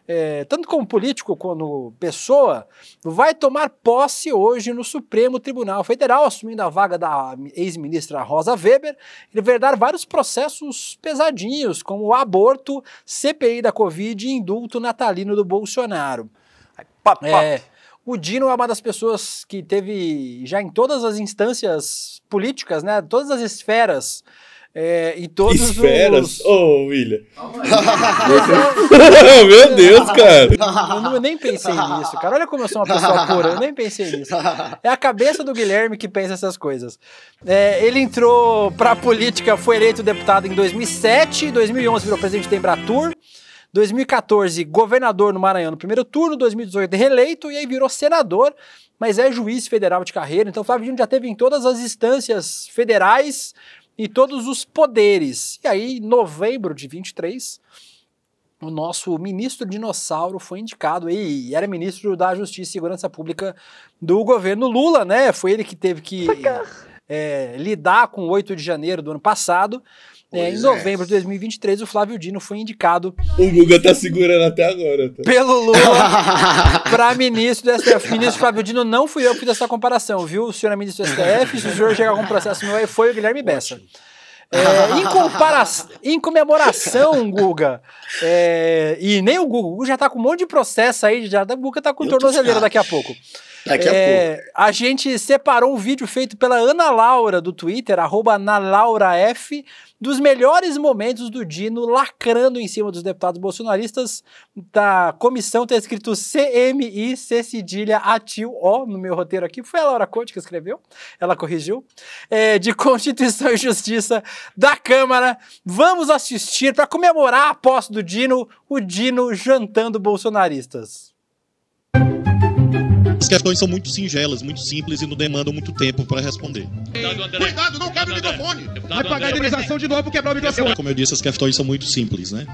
é, tanto como político quanto pessoa, vai tomar posse hoje no Supremo Tribunal Federal, assumindo a vaga da ex-ministra Rosa Weber. Ele vai dar vários processos pesadinhos, como aborto, CPI da Covid e indulto natalino do Bolsonaro. Ai, pop, pop. É, o Dino é uma das pessoas que teve já em todas as instâncias políticas, né, todas as esferas é, em todos Esferas? os... Ô, oh, William. Meu Deus, cara. Eu, não, eu nem pensei nisso, cara. Olha como eu sou uma pessoa pura, eu nem pensei nisso. É a cabeça do Guilherme que pensa essas coisas. É, ele entrou pra política, foi eleito deputado em 2007, 2011 virou presidente da Embratur, 2014 governador no Maranhão no primeiro turno, 2018 reeleito e aí virou senador, mas é juiz federal de carreira. Então o Flávio já teve em todas as instâncias federais e todos os poderes. E aí, em novembro de 23, o nosso ministro dinossauro foi indicado e era ministro da Justiça e Segurança Pública do governo Lula, né? Foi ele que teve que é, lidar com o 8 de janeiro do ano passado. Né? Em é. novembro de 2023, o Flávio Dino foi indicado. O Guga tá segurando até agora. Tá? Pelo Lula para ministro do STF. Ministro Flávio Dino, não fui eu que fiz essa comparação, viu? O senhor é ministro do STF, se o senhor chegar com um processo meu, foi o Guilherme Bessa. É, em, compara... em comemoração, Guga, é, e nem o Guga, o Guga já tá com um monte de processo aí, já, o Guga tá com tornozeleira daqui a pouco. Daqui é, a pouco. A gente separou um vídeo feito pela Ana Laura do Twitter, arroba analauraf, dos melhores momentos do Dino lacrando em cima dos deputados bolsonaristas da comissão ter escrito CMI C cedilha atil O no meu roteiro aqui. Foi a Laura Conte que escreveu, ela corrigiu. É, de Constituição e Justiça da Câmara. Vamos assistir para comemorar a posse do Dino, o Dino jantando bolsonaristas. As questões são muito singelas, muito simples e não demandam muito tempo para responder. Cuidado, não quebra o microfone! Vai pagar a indenização de novo por quebrar o microfone. Como eu disse, as questões são muito simples, né?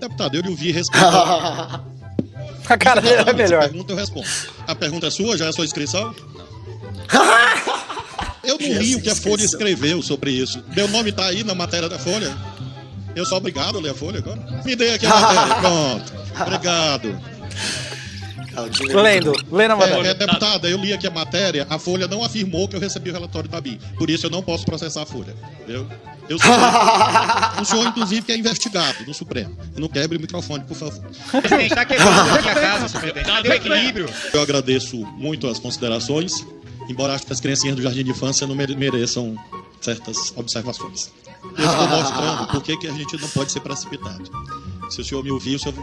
Deputado, eu lhe ouvi responder. A cara dele é melhor. A pergunta eu respondo. A pergunta é sua? Já é sua inscrição? eu não li o que a Folha escreveu sobre isso. Meu nome tá aí na matéria da Folha? Eu sou obrigado a ler a Folha agora? Me dê aqui a matéria. Pronto. Obrigado. Ah, lendo, lendo a é, matéria. É, é, deputada, eu li aqui a matéria, a Folha não afirmou que eu recebi o relatório da BI. Por isso eu não posso processar a Folha. Entendeu? Eu sou, o senhor, inclusive, que é investigado no Supremo. Não quebre o microfone, por favor. Presidente, está quebrando aqui a casa, Cadê o tá né? equilíbrio? Eu agradeço muito as considerações, embora acho que as criancinhas do Jardim de Infância não mereçam certas observações. Eu estou mostrando por que a gente não pode ser precipitado. Se o senhor me ouvir, o senhor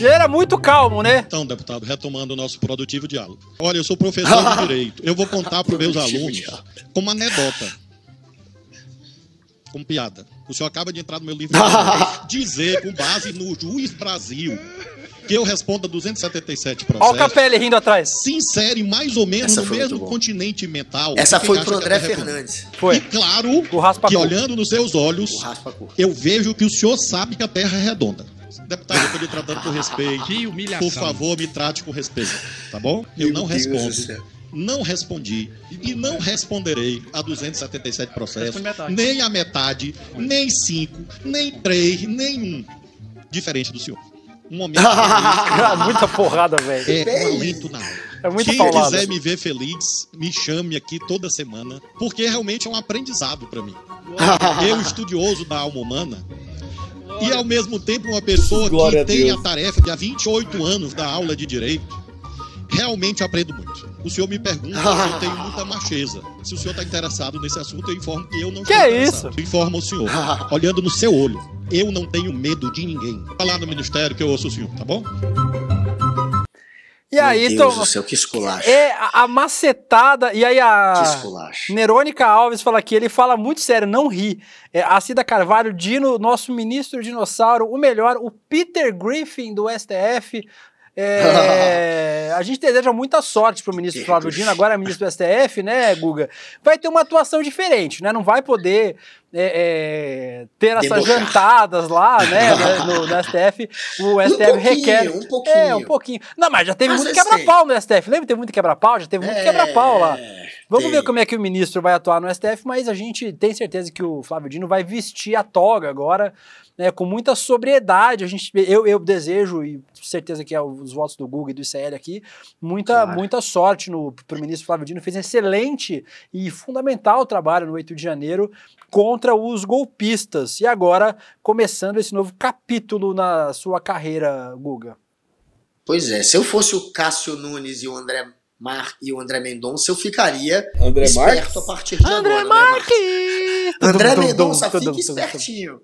e era muito calmo, né? Então, deputado, retomando o nosso produtivo diálogo. Olha, eu sou professor de direito. Eu vou contar para os meus alunos como uma anedota. Como piada. O senhor acaba de entrar no meu livro dizer, com base no Juiz Brasil, que eu responda 277 processos. Olha o Capelli rindo atrás. Se insere mais ou menos Essa no mesmo continente mental. Essa foi pro André Fernandes. Foi. E claro que olhando nos seus olhos, eu vejo que o senhor sabe que a Terra é redonda. Deputado, eu estou lhe tratando com respeito. Que humilhação. Por favor, me trate com respeito, tá bom? Meu eu não Deus respondo. Não respondi e não responderei a 277 processos, nem a metade, nem cinco, nem três, nenhum, diferente do senhor. Um momento. Muita porrada, velho. É, um momento na aula. É muito Quem paulado. quiser me ver feliz, me chame aqui toda semana, porque realmente é um aprendizado para mim. Eu, estudioso da alma humana, e ao mesmo tempo uma pessoa Glória que a tem a tarefa de há 28 anos da aula de direito, realmente aprendo muito o senhor me pergunta, eu tenho muita macheza. Se o senhor está interessado nesse assunto, eu informo que eu não que estou é isso? Eu informo o senhor, olhando no seu olho. Eu não tenho medo de ninguém. Falar lá no ministério que eu ouço o senhor, tá bom? E Meu aí, Deus então, do céu, que esculacho. É, a, macetada. E aí, a. Que Nerônica Alves fala aqui, ele fala muito sério, não ri. É, a Cida Carvalho, Dino, nosso ministro dinossauro, o melhor, o Peter Griffin do STF, é, a gente deseja muita sorte pro ministro Flávio Dino, agora é ministro do STF, né, Guga? Vai ter uma atuação diferente, né? Não vai poder é, é, ter Debochar. essas jantadas lá, né, no, no STF. O um STF requer. Um pouquinho. É, um pouquinho. Não, mas já teve mas muito quebra-pau no STF. Lembra? Teve muito quebra-pau, já teve muito é, quebra-pau lá. Vamos tem. ver como é que o ministro vai atuar no STF, mas a gente tem certeza que o Flávio Dino vai vestir a toga agora né, com muita sobriedade. A gente, eu, eu desejo, e certeza que é os votos do Google e do ICL aqui, muita, claro. muita sorte no o ministro Flávio Dino. Fez um excelente e fundamental trabalho no 8 de janeiro contra os golpistas. E agora, começando esse novo capítulo na sua carreira, Guga. Pois é, se eu fosse o Cássio Nunes e o André Mar e o André Mendonça, eu ficaria André esperto Marques? a partir de André agora. Né, Marques! André Mendonça, fique espertinho.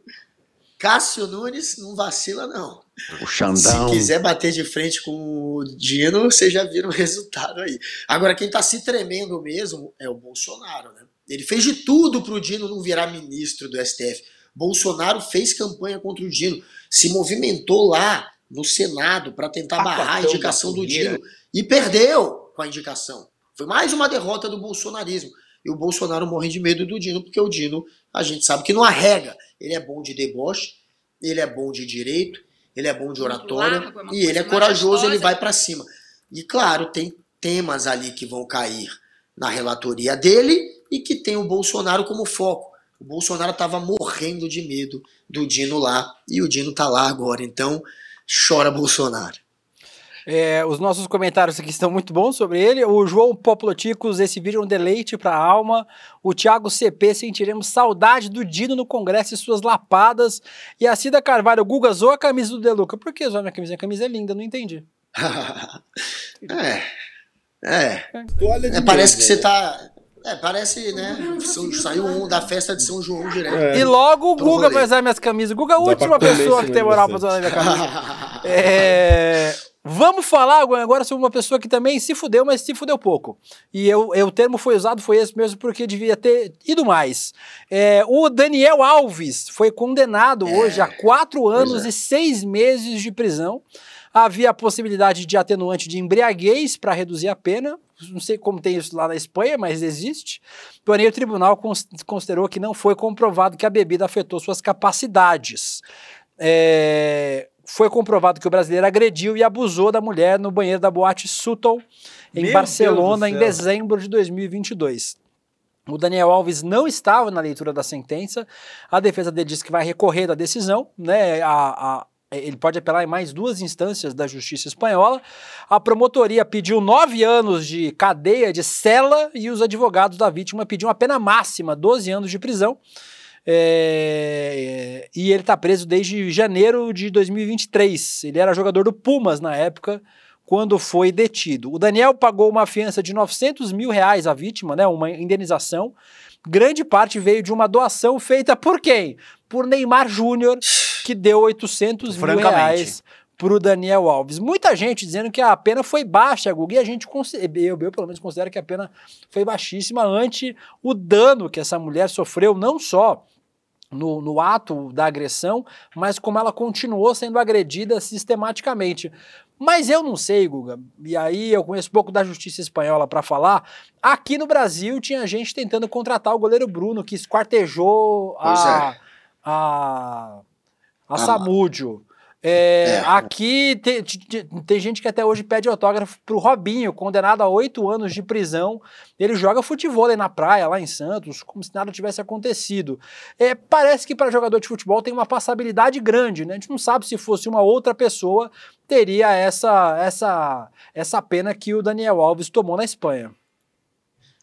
Cássio Nunes não vacila, não. O Xandão. Se quiser bater de frente com o Dino, você já viram o resultado aí. Agora, quem tá se tremendo mesmo é o Bolsonaro, né? Ele fez de tudo pro Dino não virar ministro do STF. Bolsonaro fez campanha contra o Dino, se movimentou lá no Senado para tentar Pacatão barrar a indicação do Dino e perdeu com a indicação. Foi mais uma derrota do bolsonarismo e o Bolsonaro morre de medo do Dino, porque o Dino, a gente sabe que não arrega. Ele é bom de deboche, ele é bom de direito, ele é bom de oratória é e ele é corajoso, ele vai para cima. E claro, tem temas ali que vão cair na relatoria dele e que tem o Bolsonaro como foco. O Bolsonaro estava morrendo de medo do Dino lá e o Dino está lá agora. Então, chora Bolsonaro. É, os nossos comentários aqui estão muito bons sobre ele. O João Poploticos, esse vídeo é um deleite para a alma. O Thiago CP, sentiremos saudade do Dino no Congresso e suas lapadas. E a Cida Carvalho, Guga, zoa a camisa do Deluca. Por que zoa minha camisa? A camisa é linda, não entendi. é. É. é parece que você é. tá. É, parece, né? saiu um da festa de São João direto. É. E logo o então, Guga vai usar minhas camisas. O Guga é a última pessoa que tem moral pra usar minha camisa. é. Vamos falar agora sobre uma pessoa que também se fudeu, mas se fudeu pouco. E eu, eu o termo foi usado, foi esse mesmo, porque devia ter ido mais. É, o Daniel Alves foi condenado é, hoje a quatro anos é. e seis meses de prisão. Havia a possibilidade de atenuante de embriaguez para reduzir a pena. Não sei como tem isso lá na Espanha, mas existe. Porém, o tribunal considerou que não foi comprovado que a bebida afetou suas capacidades. É, foi comprovado que o brasileiro agrediu e abusou da mulher no banheiro da boate Sutton, em Meu Barcelona, em dezembro de 2022. O Daniel Alves não estava na leitura da sentença. A defesa dele disse que vai recorrer da decisão, né? A, a, ele pode apelar em mais duas instâncias da justiça espanhola. A promotoria pediu nove anos de cadeia de cela e os advogados da vítima pediam a pena máxima, 12 anos de prisão. É, e ele está preso desde janeiro de 2023. Ele era jogador do Pumas na época, quando foi detido. O Daniel pagou uma fiança de 900 mil reais à vítima, né, uma indenização. Grande parte veio de uma doação feita por quem? Por Neymar Júnior, que deu 800 mil reais para o Daniel Alves. Muita gente dizendo que a pena foi baixa, Guga, e a gente, eu, eu pelo menos considero que a pena foi baixíssima ante o dano que essa mulher sofreu, não só no, no, ato da agressão, mas como ela continuou sendo agredida sistematicamente. Mas eu não sei, Guga, e aí eu conheço pouco da justiça espanhola para falar. Aqui no Brasil tinha gente tentando contratar o goleiro Bruno, que esquartejou a, é. a, a, a, ah, a Samúdio. É, é. Aqui tem, tem gente que até hoje pede autógrafo pro Robinho, condenado a oito anos de prisão. Ele joga futebol na praia, lá em Santos, como se nada tivesse acontecido. É, parece que para jogador de futebol tem uma passabilidade grande, né? A gente não sabe se fosse uma outra pessoa teria essa, essa, essa pena que o Daniel Alves tomou na Espanha.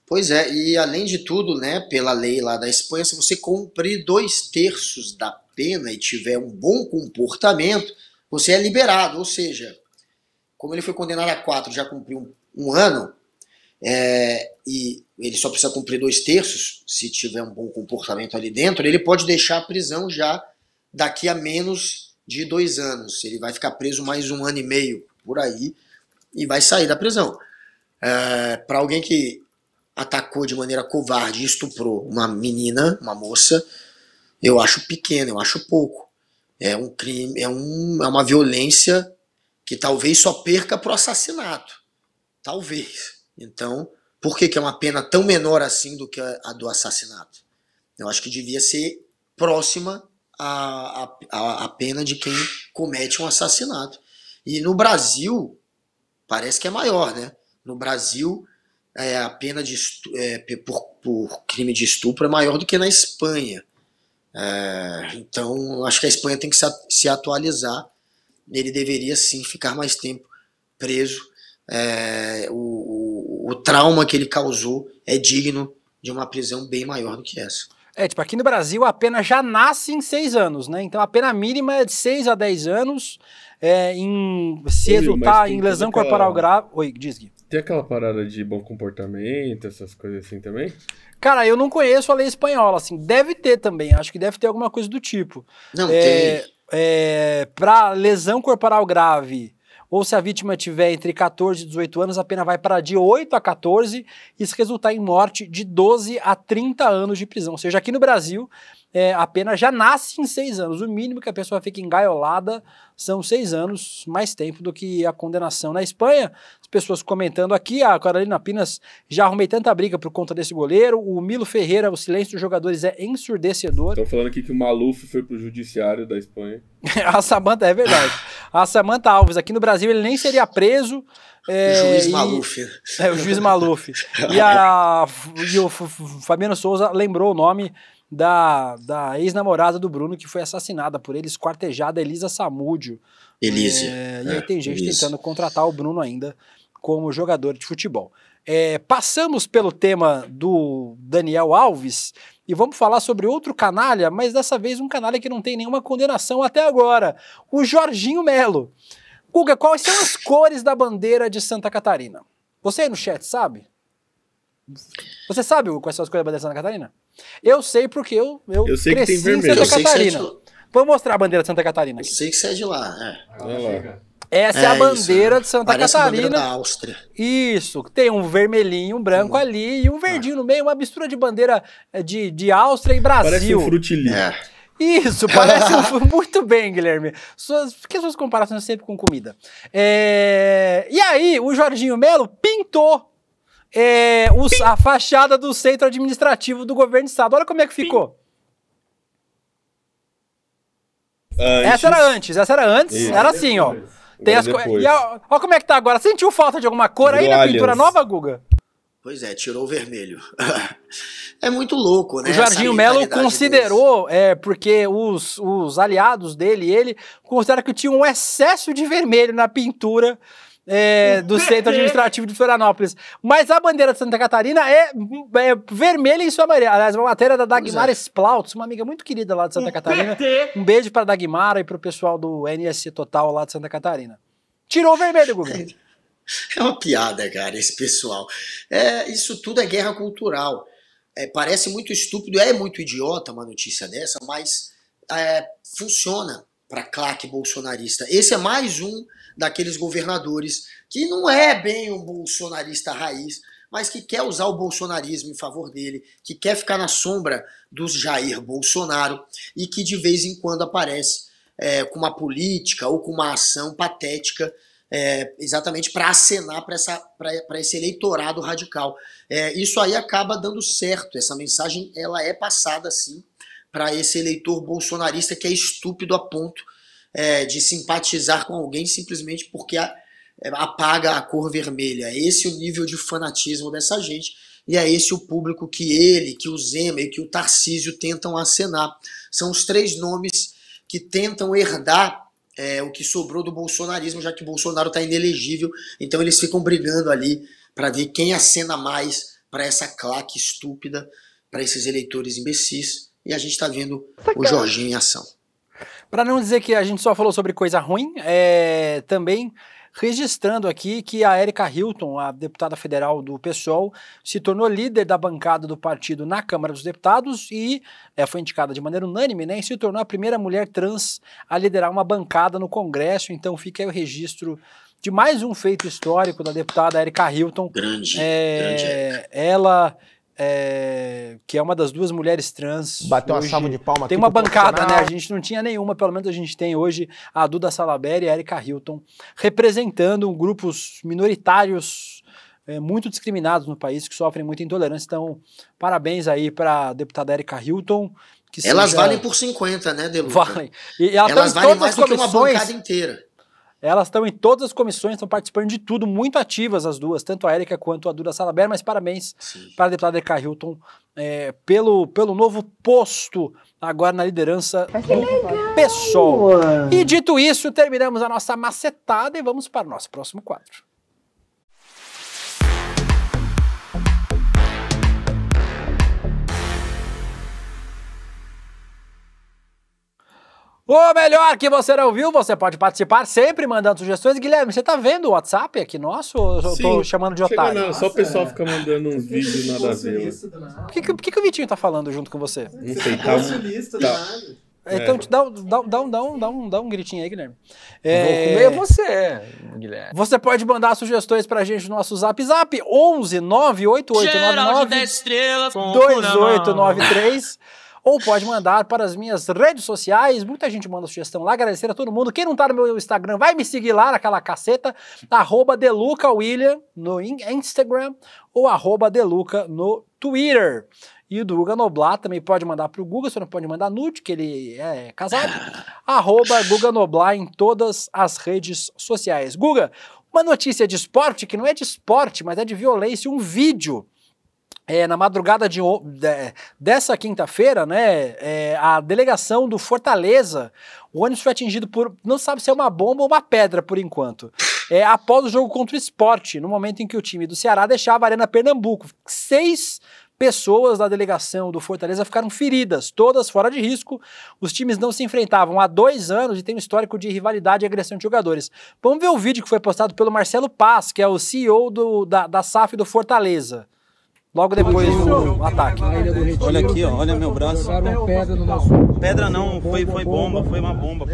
Pois é, e além de tudo, né, pela lei lá da Espanha, se você cumprir dois terços da pena e tiver um bom comportamento, você é liberado. Ou seja, como ele foi condenado a quatro, já cumpriu um, um ano, é, e ele só precisa cumprir dois terços, se tiver um bom comportamento ali dentro, ele pode deixar a prisão já daqui a menos de dois anos. Ele vai ficar preso mais um ano e meio por aí e vai sair da prisão. É, Para alguém que atacou de maneira covarde e estuprou uma menina, uma moça, eu acho pequeno, eu acho pouco. É um crime, é, um, é uma violência que talvez só perca para o assassinato. Talvez. Então, por que, que é uma pena tão menor assim do que a, a do assassinato? Eu acho que devia ser próxima à, à, à pena de quem comete um assassinato. E no Brasil, parece que é maior, né? No Brasil, é, a pena de, é, por, por crime de estupro é maior do que na Espanha. É, então, acho que a Espanha tem que se atualizar. Ele deveria sim ficar mais tempo preso. É, o, o, o trauma que ele causou é digno de uma prisão bem maior do que essa. É, tipo, aqui no Brasil a pena já nasce em seis anos, né? Então a pena mínima é de seis a dez anos é, em se resultar em lesão aquela... corporal grave. Oi, diz Gui. Tem aquela parada de bom comportamento, essas coisas assim também? Cara, eu não conheço a lei espanhola, assim, deve ter também, acho que deve ter alguma coisa do tipo. Não é, tem. É, para lesão corporal grave, ou se a vítima tiver entre 14 e 18 anos, a pena vai para de 8 a 14 e se resultar em morte de 12 a 30 anos de prisão. Ou seja, aqui no Brasil, é, a pena já nasce em seis anos. O mínimo que a pessoa fica engaiolada são seis anos, mais tempo do que a condenação. Na Espanha, as pessoas comentando aqui, a Carolina Pinas já arrumei tanta briga por conta desse goleiro, o Milo Ferreira, o silêncio dos jogadores é ensurdecedor. Estão falando aqui que o Maluf foi pro judiciário da Espanha. a Samanta, é verdade. A Samanta Alves, aqui no Brasil ele nem seria preso, é, juiz Maluf. E, é, o juiz Maluf. e, a, e o Fabiano Souza lembrou o nome da, da ex-namorada do Bruno, que foi assassinada por ele, esquartejada, Elisa Samúdio. Elise. É, e aí é, tem gente tentando contratar o Bruno ainda como jogador de futebol. É, passamos pelo tema do Daniel Alves e vamos falar sobre outro canalha, mas dessa vez um canalha que não tem nenhuma condenação até agora, o Jorginho Melo. Guga, quais são as cores da bandeira de Santa Catarina? Você aí no chat sabe? Você sabe quais são as coisas da bandeira de Santa Catarina? Eu sei porque eu, eu, eu sei cresci que tem vermelho. em Santa Catarina. É Vou mostrar a bandeira de Santa Catarina. Aqui. Eu sei que você é de lá, é. Essa é, é, né? a bandeira isso. de Santa Catarina. A da Áustria. Isso, tem um vermelhinho, um branco uhum. ali e um verdinho no meio, uma mistura de bandeira eh, de, de Áustria e Brasil. Parece um frutili. É. Isso, parece um, muito bem, Guilherme. Suas, que suas comparações sempre com comida. É, e aí, o Jorginho Melo pintou é, os, a fachada do centro administrativo do governo de estado. Olha como é que ficou. Antes. Essa era antes, essa era antes, Isso. era assim, ó. Tem as e como é que tá agora. Sentiu falta de alguma cor aí na pintura nova, Guga? Pois é, tirou o vermelho. é muito louco, né? O Jardim Melo considerou, é, porque os, os aliados dele, ele, considera que tinha um excesso de vermelho na pintura é, do centro administrativo de Florianópolis. Mas a bandeira de Santa Catarina é, é vermelha em sua maioria. Aliás, uma matéria da Dagmar pois é. uma amiga muito querida lá de Santa o Catarina. PT. Um beijo para Dagmar e para o pessoal do NSC Total lá de Santa Catarina. Tirou o vermelho, governo. É uma piada, cara, esse pessoal. É, isso tudo é guerra cultural. É, parece muito estúpido, é muito idiota uma notícia dessa, mas é, funciona para a claque bolsonarista. Esse é mais um daqueles governadores que não é bem um bolsonarista raiz, mas que quer usar o bolsonarismo em favor dele, que quer ficar na sombra dos Jair Bolsonaro e que de vez em quando aparece é, com uma política ou com uma ação patética é, exatamente para acenar para esse eleitorado radical. É, isso aí acaba dando certo, essa mensagem ela é passada assim para esse eleitor bolsonarista que é estúpido a ponto é, de simpatizar com alguém simplesmente porque a, é, apaga a cor vermelha. Esse é esse o nível de fanatismo dessa gente e é esse o público que ele, que o Zema e que o Tarcísio tentam acenar. São os três nomes que tentam herdar é, o que sobrou do bolsonarismo, já que Bolsonaro está inelegível, então eles ficam brigando ali para ver quem acena mais para essa claque estúpida, para esses eleitores imbecis e a gente está vendo Sacana. o Jorginho em ação. Para não dizer que a gente só falou sobre coisa ruim, é, também registrando aqui que a Érica Hilton, a deputada federal do PSOL, se tornou líder da bancada do partido na Câmara dos Deputados e é, foi indicada de maneira unânime, né? E se tornou a primeira mulher trans a liderar uma bancada no Congresso. Então fica aí o registro de mais um feito histórico da deputada Érica Hilton. Grande, é, grande. Ela é, que é uma das duas mulheres trans. Bateu hoje, uma salva de palma Tem uma bancada, né? A gente não tinha nenhuma, pelo menos a gente tem hoje a Duda Salaberry e a Erika Hilton, representando grupos minoritários é, muito discriminados no país, que sofrem muita intolerância. Então, parabéns aí para a deputada Erika Hilton. Que Elas seja... valem por 50, né, Delu? Valem. E ela tá Elas valem mais do que uma bancada inteira. Elas estão em todas as comissões, estão participando de tudo, muito ativas as duas, tanto a Érica quanto a Duda Salaber, mas parabéns Sim. para a deputada Erika Hilton é, pelo, pelo novo posto agora na liderança do PSOL. E dito isso, terminamos a nossa macetada e vamos para o nosso próximo quadro. O melhor que você não viu, você pode participar sempre mandando sugestões. Guilherme, você tá vendo o WhatsApp aqui nosso ou eu Sim, tô chamando de otário? Não, Nossa, só o pessoal é. fica mandando uns vídeos nada a ver. Por né? né? que, que, que, o Vitinho tá falando junto com você? Não sei, tá. Um... tá. É, então, é. dá, dá, dá, um, dá, um, dá, um, dá um gritinho aí, Guilherme. É... Vou comer você, Guilherme. Você pode mandar sugestões pra gente no nosso zap zap 11 988 99 2893 ou pode mandar para as minhas redes sociais. Muita gente manda sugestão lá, agradecer a todo mundo. Quem não tá no meu Instagram, vai me seguir lá naquela caceta, arroba DelucaWilliam no Instagram ou arroba Deluca no Twitter. E o do Noblar também pode mandar para o Guga, você não pode mandar nude, que ele é casado. Arroba Guga Noblar em todas as redes sociais. Guga, uma notícia de esporte, que não é de esporte, mas é de violência, um vídeo é, na madrugada de, de dessa quinta-feira, né, é, a delegação do Fortaleza, o ônibus foi atingido por, não sabe se é uma bomba ou uma pedra por enquanto, é, após o jogo contra o esporte, no momento em que o time do Ceará deixava a Arena Pernambuco. Seis pessoas da delegação do Fortaleza ficaram feridas, todas fora de risco. Os times não se enfrentavam há dois anos e tem um histórico de rivalidade e agressão de jogadores. Vamos ver o vídeo que foi postado pelo Marcelo Paz, que é o CEO do, da, da SAF do Fortaleza. Logo depois do ataque. Olha aqui, ó, olha meu braço. Pedra, no nosso... pedra não, foi, foi bomba, foi uma bomba.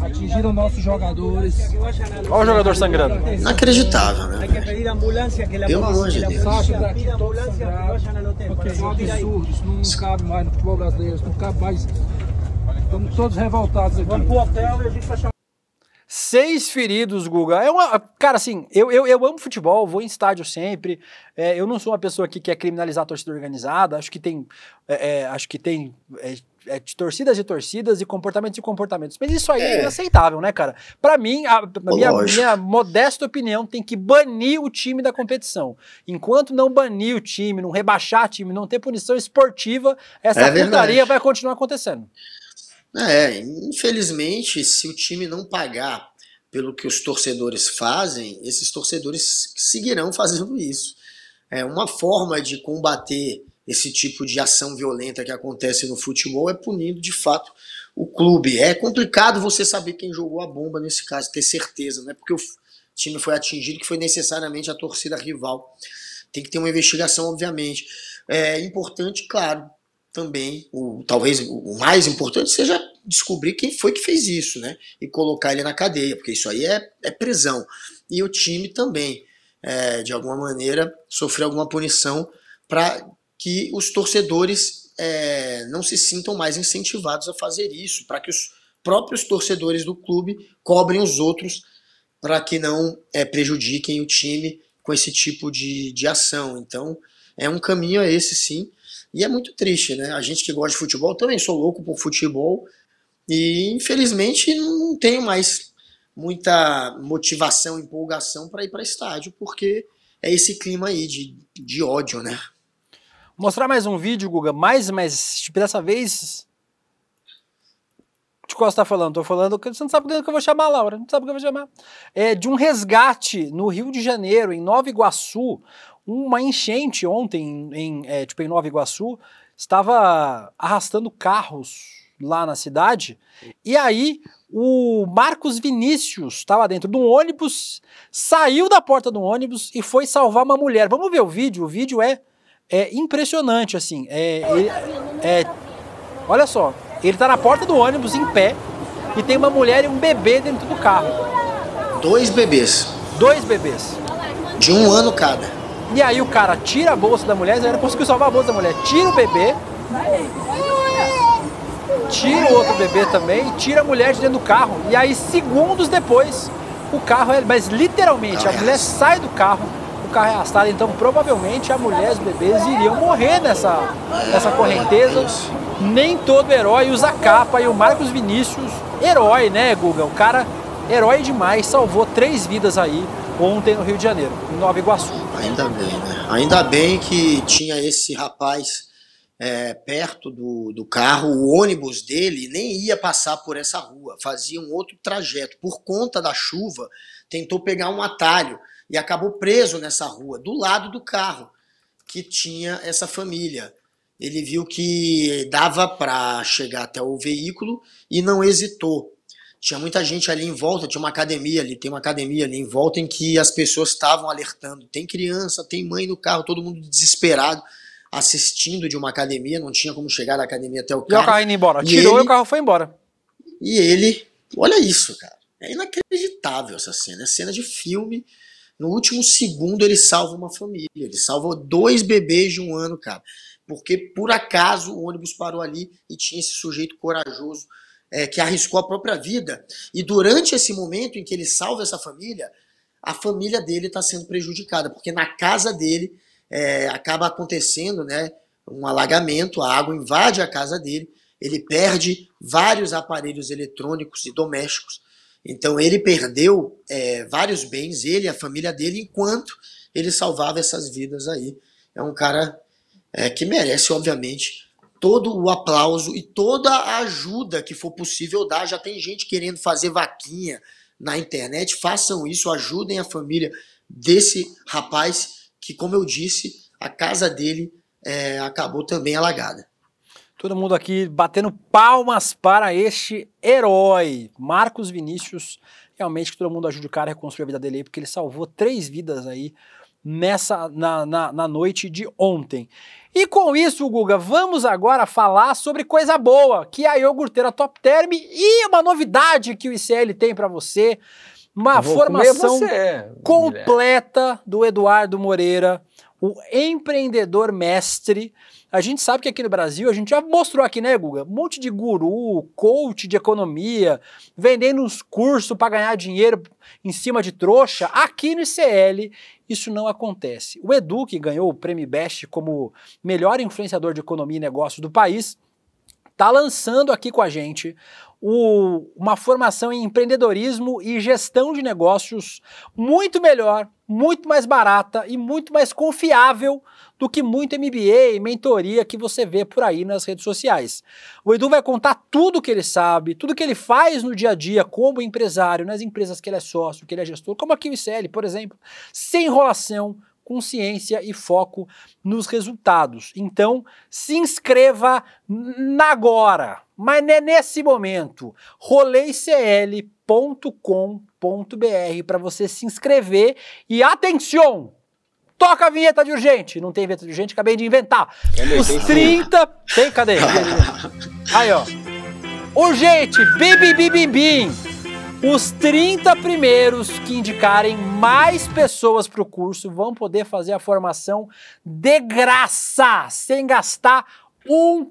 Atingiram nossos jogadores. Olha o jogador sangrando. Inacreditável, né? Pelo amor de Deus. São não cabe mais no futebol brasileiro, não cabe mais. Estamos todos revoltados aqui. Vamos pro hotel e a gente vai chamar. Seis feridos, Guga. É uma, cara, assim, eu, eu, eu amo futebol, vou em estádio sempre. É, eu não sou uma pessoa que quer criminalizar a torcida organizada. Acho que tem. É, é, acho que tem. É, é torcidas e torcidas e comportamentos e comportamentos. Mas isso aí é, é inaceitável, né, cara? Para mim, a, a minha, minha modesta opinião tem que banir o time da competição. Enquanto não banir o time, não rebaixar o time, não ter punição esportiva, essa putaria vai continuar acontecendo. É, infelizmente, se o time não pagar pelo que os torcedores fazem, esses torcedores seguirão fazendo isso. É uma forma de combater esse tipo de ação violenta que acontece no futebol é punindo de fato o clube. É complicado você saber quem jogou a bomba nesse caso, ter certeza, não é porque o time foi atingido que foi necessariamente a torcida rival. Tem que ter uma investigação, obviamente. É importante, claro, também, o, talvez o mais importante seja descobrir quem foi que fez isso, né? E colocar ele na cadeia, porque isso aí é, é prisão. E o time também, é, de alguma maneira, sofrer alguma punição para que os torcedores é, não se sintam mais incentivados a fazer isso, para que os próprios torcedores do clube cobrem os outros para que não é, prejudiquem o time com esse tipo de, de ação. Então, é um caminho a esse sim, e é muito triste, né? A gente que gosta de futebol, também sou louco por futebol. E infelizmente não tenho mais muita motivação, empolgação para ir para estádio, porque é esse clima aí de, de ódio, né? Mostrar mais um vídeo, Guga, mais, mas tipo, dessa vez. De qual você tá falando? Tô falando que você não sabe o que eu vou chamar, Laura. Não sabe o que eu vou chamar. É de um resgate no Rio de Janeiro, em Nova Iguaçu uma enchente ontem em, é, tipo, em Nova Iguaçu estava arrastando carros lá na cidade. E aí o Marcos Vinícius estava dentro de um ônibus, saiu da porta do ônibus e foi salvar uma mulher. Vamos ver o vídeo. O vídeo é, é impressionante, assim. É, ele, é, olha só, ele está na porta do ônibus em pé e tem uma mulher e um bebê dentro do carro. Dois bebês. Dois bebês. De um ano cada. E aí o cara tira a bolsa da mulher, ele conseguiu salvar a bolsa da mulher. Tira o bebê, tira o outro bebê também, tira a mulher de dentro do carro. E aí, segundos depois, o carro é. Mas literalmente, a mulher sai do carro, o carro é arrastado. Então, provavelmente, a mulher e os bebês iriam morrer nessa, nessa correnteza. Nem todo herói usa capa. E o Marcos Vinícius, herói, né, Guga? O cara, herói demais, salvou três vidas aí ontem no Rio de Janeiro, em Nova Iguaçu. Ainda bem, né? Ainda bem que tinha esse rapaz é, perto do, do carro, o ônibus dele nem ia passar por essa rua, fazia um outro trajeto. Por conta da chuva, tentou pegar um atalho e acabou preso nessa rua, do lado do carro que tinha essa família. Ele viu que dava para chegar até o veículo e não hesitou tinha muita gente ali em volta, tinha uma academia ali, tem uma academia ali em volta em que as pessoas estavam alertando. Tem criança, tem mãe no carro, todo mundo desesperado assistindo de uma academia, não tinha como chegar da academia até o carro. E o carro indo embora. E Tirou ele... e o carro foi embora. E ele, olha isso, cara. É inacreditável essa cena, é cena de filme. No último segundo ele salva uma família, ele salva dois bebês de um ano, cara. Porque por acaso o ônibus parou ali e tinha esse sujeito corajoso é, que arriscou a própria vida. E durante esse momento em que ele salva essa família, a família dele está sendo prejudicada, porque na casa dele é, acaba acontecendo né, um alagamento, a água invade a casa dele, ele perde vários aparelhos eletrônicos e domésticos. Então ele perdeu é, vários bens, ele e a família dele, enquanto ele salvava essas vidas aí. É um cara é, que merece, obviamente, todo o aplauso e toda a ajuda que for possível dar. Já tem gente querendo fazer vaquinha na internet. Façam isso, ajudem a família desse rapaz que, como eu disse, a casa dele é, acabou também alagada. Todo mundo aqui batendo palmas para este herói, Marcos Vinícius. Realmente que todo mundo ajude o cara a reconstruir a vida dele aí, porque ele salvou três vidas aí nessa na, na, na, noite de ontem. E com isso, Guga, vamos agora falar sobre coisa boa, que é a iogurteira Top Term e uma novidade que o ICL tem para você, uma formação você, completa do Eduardo Moreira, o empreendedor mestre. A gente sabe que aqui no Brasil, a gente já mostrou aqui, né, Guga? Um monte de guru, coach de economia, vendendo uns cursos para ganhar dinheiro em cima de trouxa. Aqui no ICL, isso não acontece. O Edu, que ganhou o Prêmio Best como melhor influenciador de economia e negócio do país, está lançando aqui com a gente o, uma formação em empreendedorismo e gestão de negócios muito melhor, muito mais barata e muito mais confiável do que muito MBA e mentoria que você vê por aí nas redes sociais. O Edu vai contar tudo que ele sabe, tudo que ele faz no dia a dia como empresário, nas empresas que ele é sócio, que ele é gestor, como a QCL, por exemplo, sem enrolação, consciência e foco nos resultados. Então, se inscreva agora, mas não é nesse momento. roleicl.com.br para você se inscrever e atenção! Toca a vinheta de urgente. Não tem vinheta de urgente, acabei de inventar. Cadê? Os tem 30. Tem, cadê? Aí, ó. Urgente, bibi bim, bim, bim. Os 30 primeiros que indicarem mais pessoas para o curso vão poder fazer a formação de graça, sem gastar um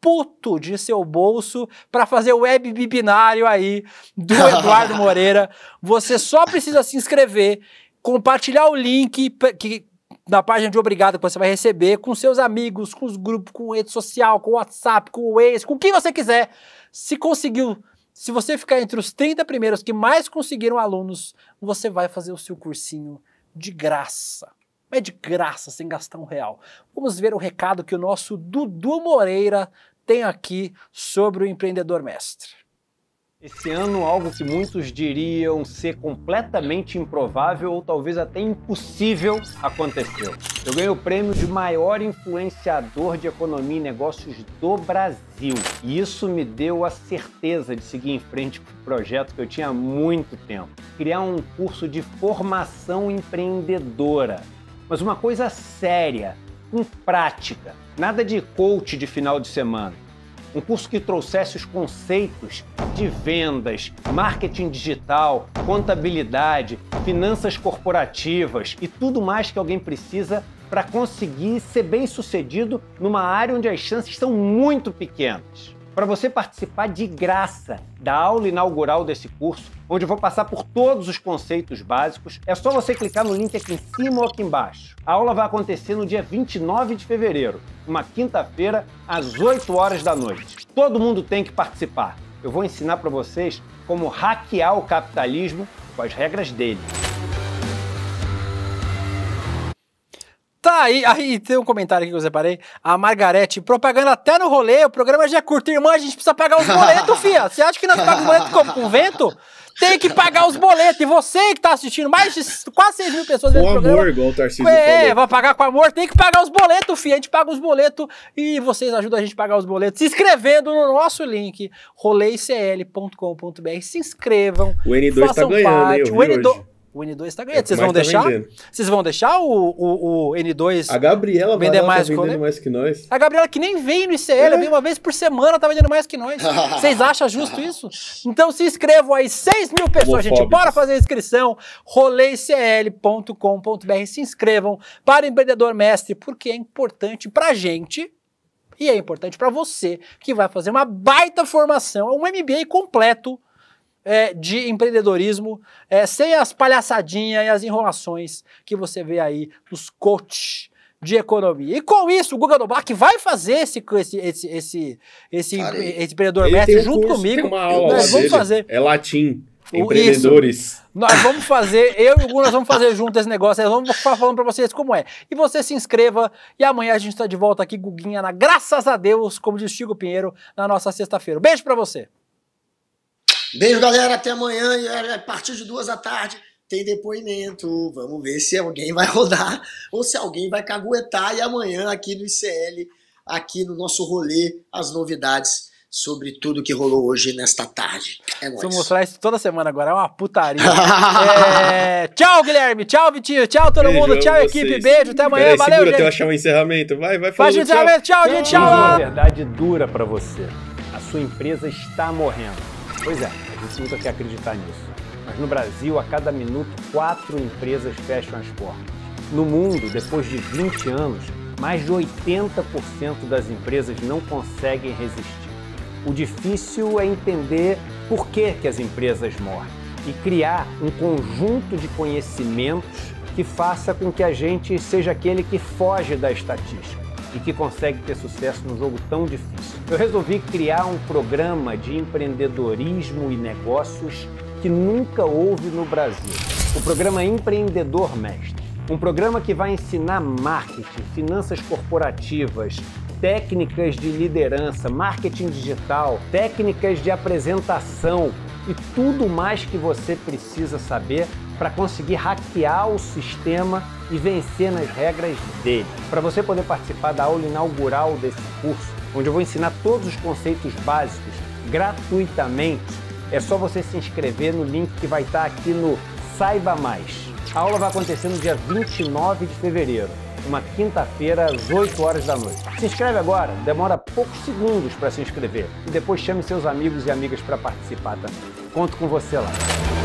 puto de seu bolso para fazer o web binário aí do Eduardo Moreira. Você só precisa se inscrever compartilhar o link que, na página de obrigado que você vai receber com seus amigos, com os grupos, com rede social, com o WhatsApp, com o Waze, com quem você quiser. Se conseguiu, se você ficar entre os 30 primeiros que mais conseguiram alunos, você vai fazer o seu cursinho de graça. É de graça, sem gastar um real. Vamos ver o recado que o nosso Dudu Moreira tem aqui sobre o empreendedor mestre. Esse ano, algo que muitos diriam ser completamente improvável ou talvez até impossível aconteceu. Eu ganhei o prêmio de maior influenciador de economia e negócios do Brasil. E isso me deu a certeza de seguir em frente com o projeto que eu tinha há muito tempo criar um curso de formação empreendedora. Mas uma coisa séria, com prática. Nada de coach de final de semana um curso que trouxesse os conceitos de vendas, marketing digital, contabilidade, finanças corporativas e tudo mais que alguém precisa para conseguir ser bem sucedido numa área onde as chances são muito pequenas. Para você participar de graça da aula inaugural desse curso, onde eu vou passar por todos os conceitos básicos, é só você clicar no link aqui em cima ou aqui embaixo. A aula vai acontecer no dia 29 de fevereiro, uma quinta-feira, às 8 horas da noite. Todo mundo tem que participar. Eu vou ensinar para vocês como hackear o capitalismo com as regras dele. Tá aí, aí tem um comentário aqui que eu separei. A Margarete, propaganda até no rolê, o programa já é curto. Irmã, a gente precisa pagar os boletos, fia. Você acha que nós pagamos boleto como com vento? Tem que pagar os boletos. E você que tá assistindo, mais de quase 6 mil pessoas vendo o amor, igual o Tarcísio é, falou. vai pagar com amor, tem que pagar os boletos, fia. A gente paga os boletos e vocês ajudam a gente a pagar os boletos se inscrevendo no nosso link, roleicl.com.br. Se inscrevam. O N2 tá ganhando, parte. hein? o N2... O N2 está ganhando. É, vocês, vão tá vocês vão deixar? Vocês vão deixar o, N2 a Gabriela vender tá mais, tá vendendo mais que nós? A Gabriela que nem veio no ICL, é. veio uma vez por semana, tá vendendo mais que nós. vocês acham justo isso? Então se inscrevam aí, 6 mil pessoas, gente. Bora fazer a inscrição. roleicl.com.br. Se inscrevam para Empreendedor Mestre, porque é importante pra gente e é importante para você que vai fazer uma baita formação, um MBA completo é, de empreendedorismo, é, sem as palhaçadinhas e as enrolações que você vê aí nos coaches de economia. E com isso, o Guga Noblar vai fazer esse esse esse esse esse, Cara, esse empreendedor mestre um junto curso, comigo. Nós vamos fazer. É latim. Empreendedores. Isso. Nós vamos fazer, eu e o Guga, nós vamos fazer junto esse negócio. Nós vamos ficar falando para vocês como é. E você se inscreva. E amanhã a gente está de volta aqui, Guguinha, na Graças a Deus, como diz Chico Pinheiro, na nossa sexta-feira. Beijo para você. Beijo, galera. Até amanhã. E é, a partir de duas da tarde tem depoimento. Vamos ver se alguém vai rodar ou se alguém vai caguetar. E amanhã, aqui no ICL, aqui no nosso rolê, as novidades sobre tudo que rolou hoje nesta tarde. É nóis. Vou mostrar isso toda semana agora, é uma putaria. é... Tchau, Guilherme. Tchau, Vitinho. Tchau, todo Beijo mundo. Tchau, vocês. equipe. Beijo. Até amanhã. Valeu, segura, gente. eu achar um encerramento. Vai, vai, falou, Faz o encerramento. Tchau, tchau gente. Tchau. Uma verdade dura para você. A sua empresa está morrendo Pois é, a gente nunca quer acreditar nisso. Mas no Brasil, a cada minuto, quatro empresas fecham as portas. No mundo, depois de 20 anos, mais de 80% das empresas não conseguem resistir. O difícil é entender por que, que as empresas morrem e criar um conjunto de conhecimentos que faça com que a gente seja aquele que foge da estatística e que consegue ter sucesso num jogo tão difícil. Eu resolvi criar um programa de empreendedorismo e negócios que nunca houve no Brasil. O programa é Empreendedor Mestre. Um programa que vai ensinar marketing, finanças corporativas, técnicas de liderança, marketing digital, técnicas de apresentação e tudo mais que você precisa saber para conseguir hackear o sistema e vencer nas regras dele. Para você poder participar da aula inaugural desse curso, onde eu vou ensinar todos os conceitos básicos gratuitamente, é só você se inscrever no link que vai estar aqui no Saiba Mais. A aula vai acontecer no dia 29 de fevereiro, uma quinta-feira às 8 horas da noite. Se inscreve agora, demora poucos segundos para se inscrever e depois chame seus amigos e amigas para participar também. Conto com você lá.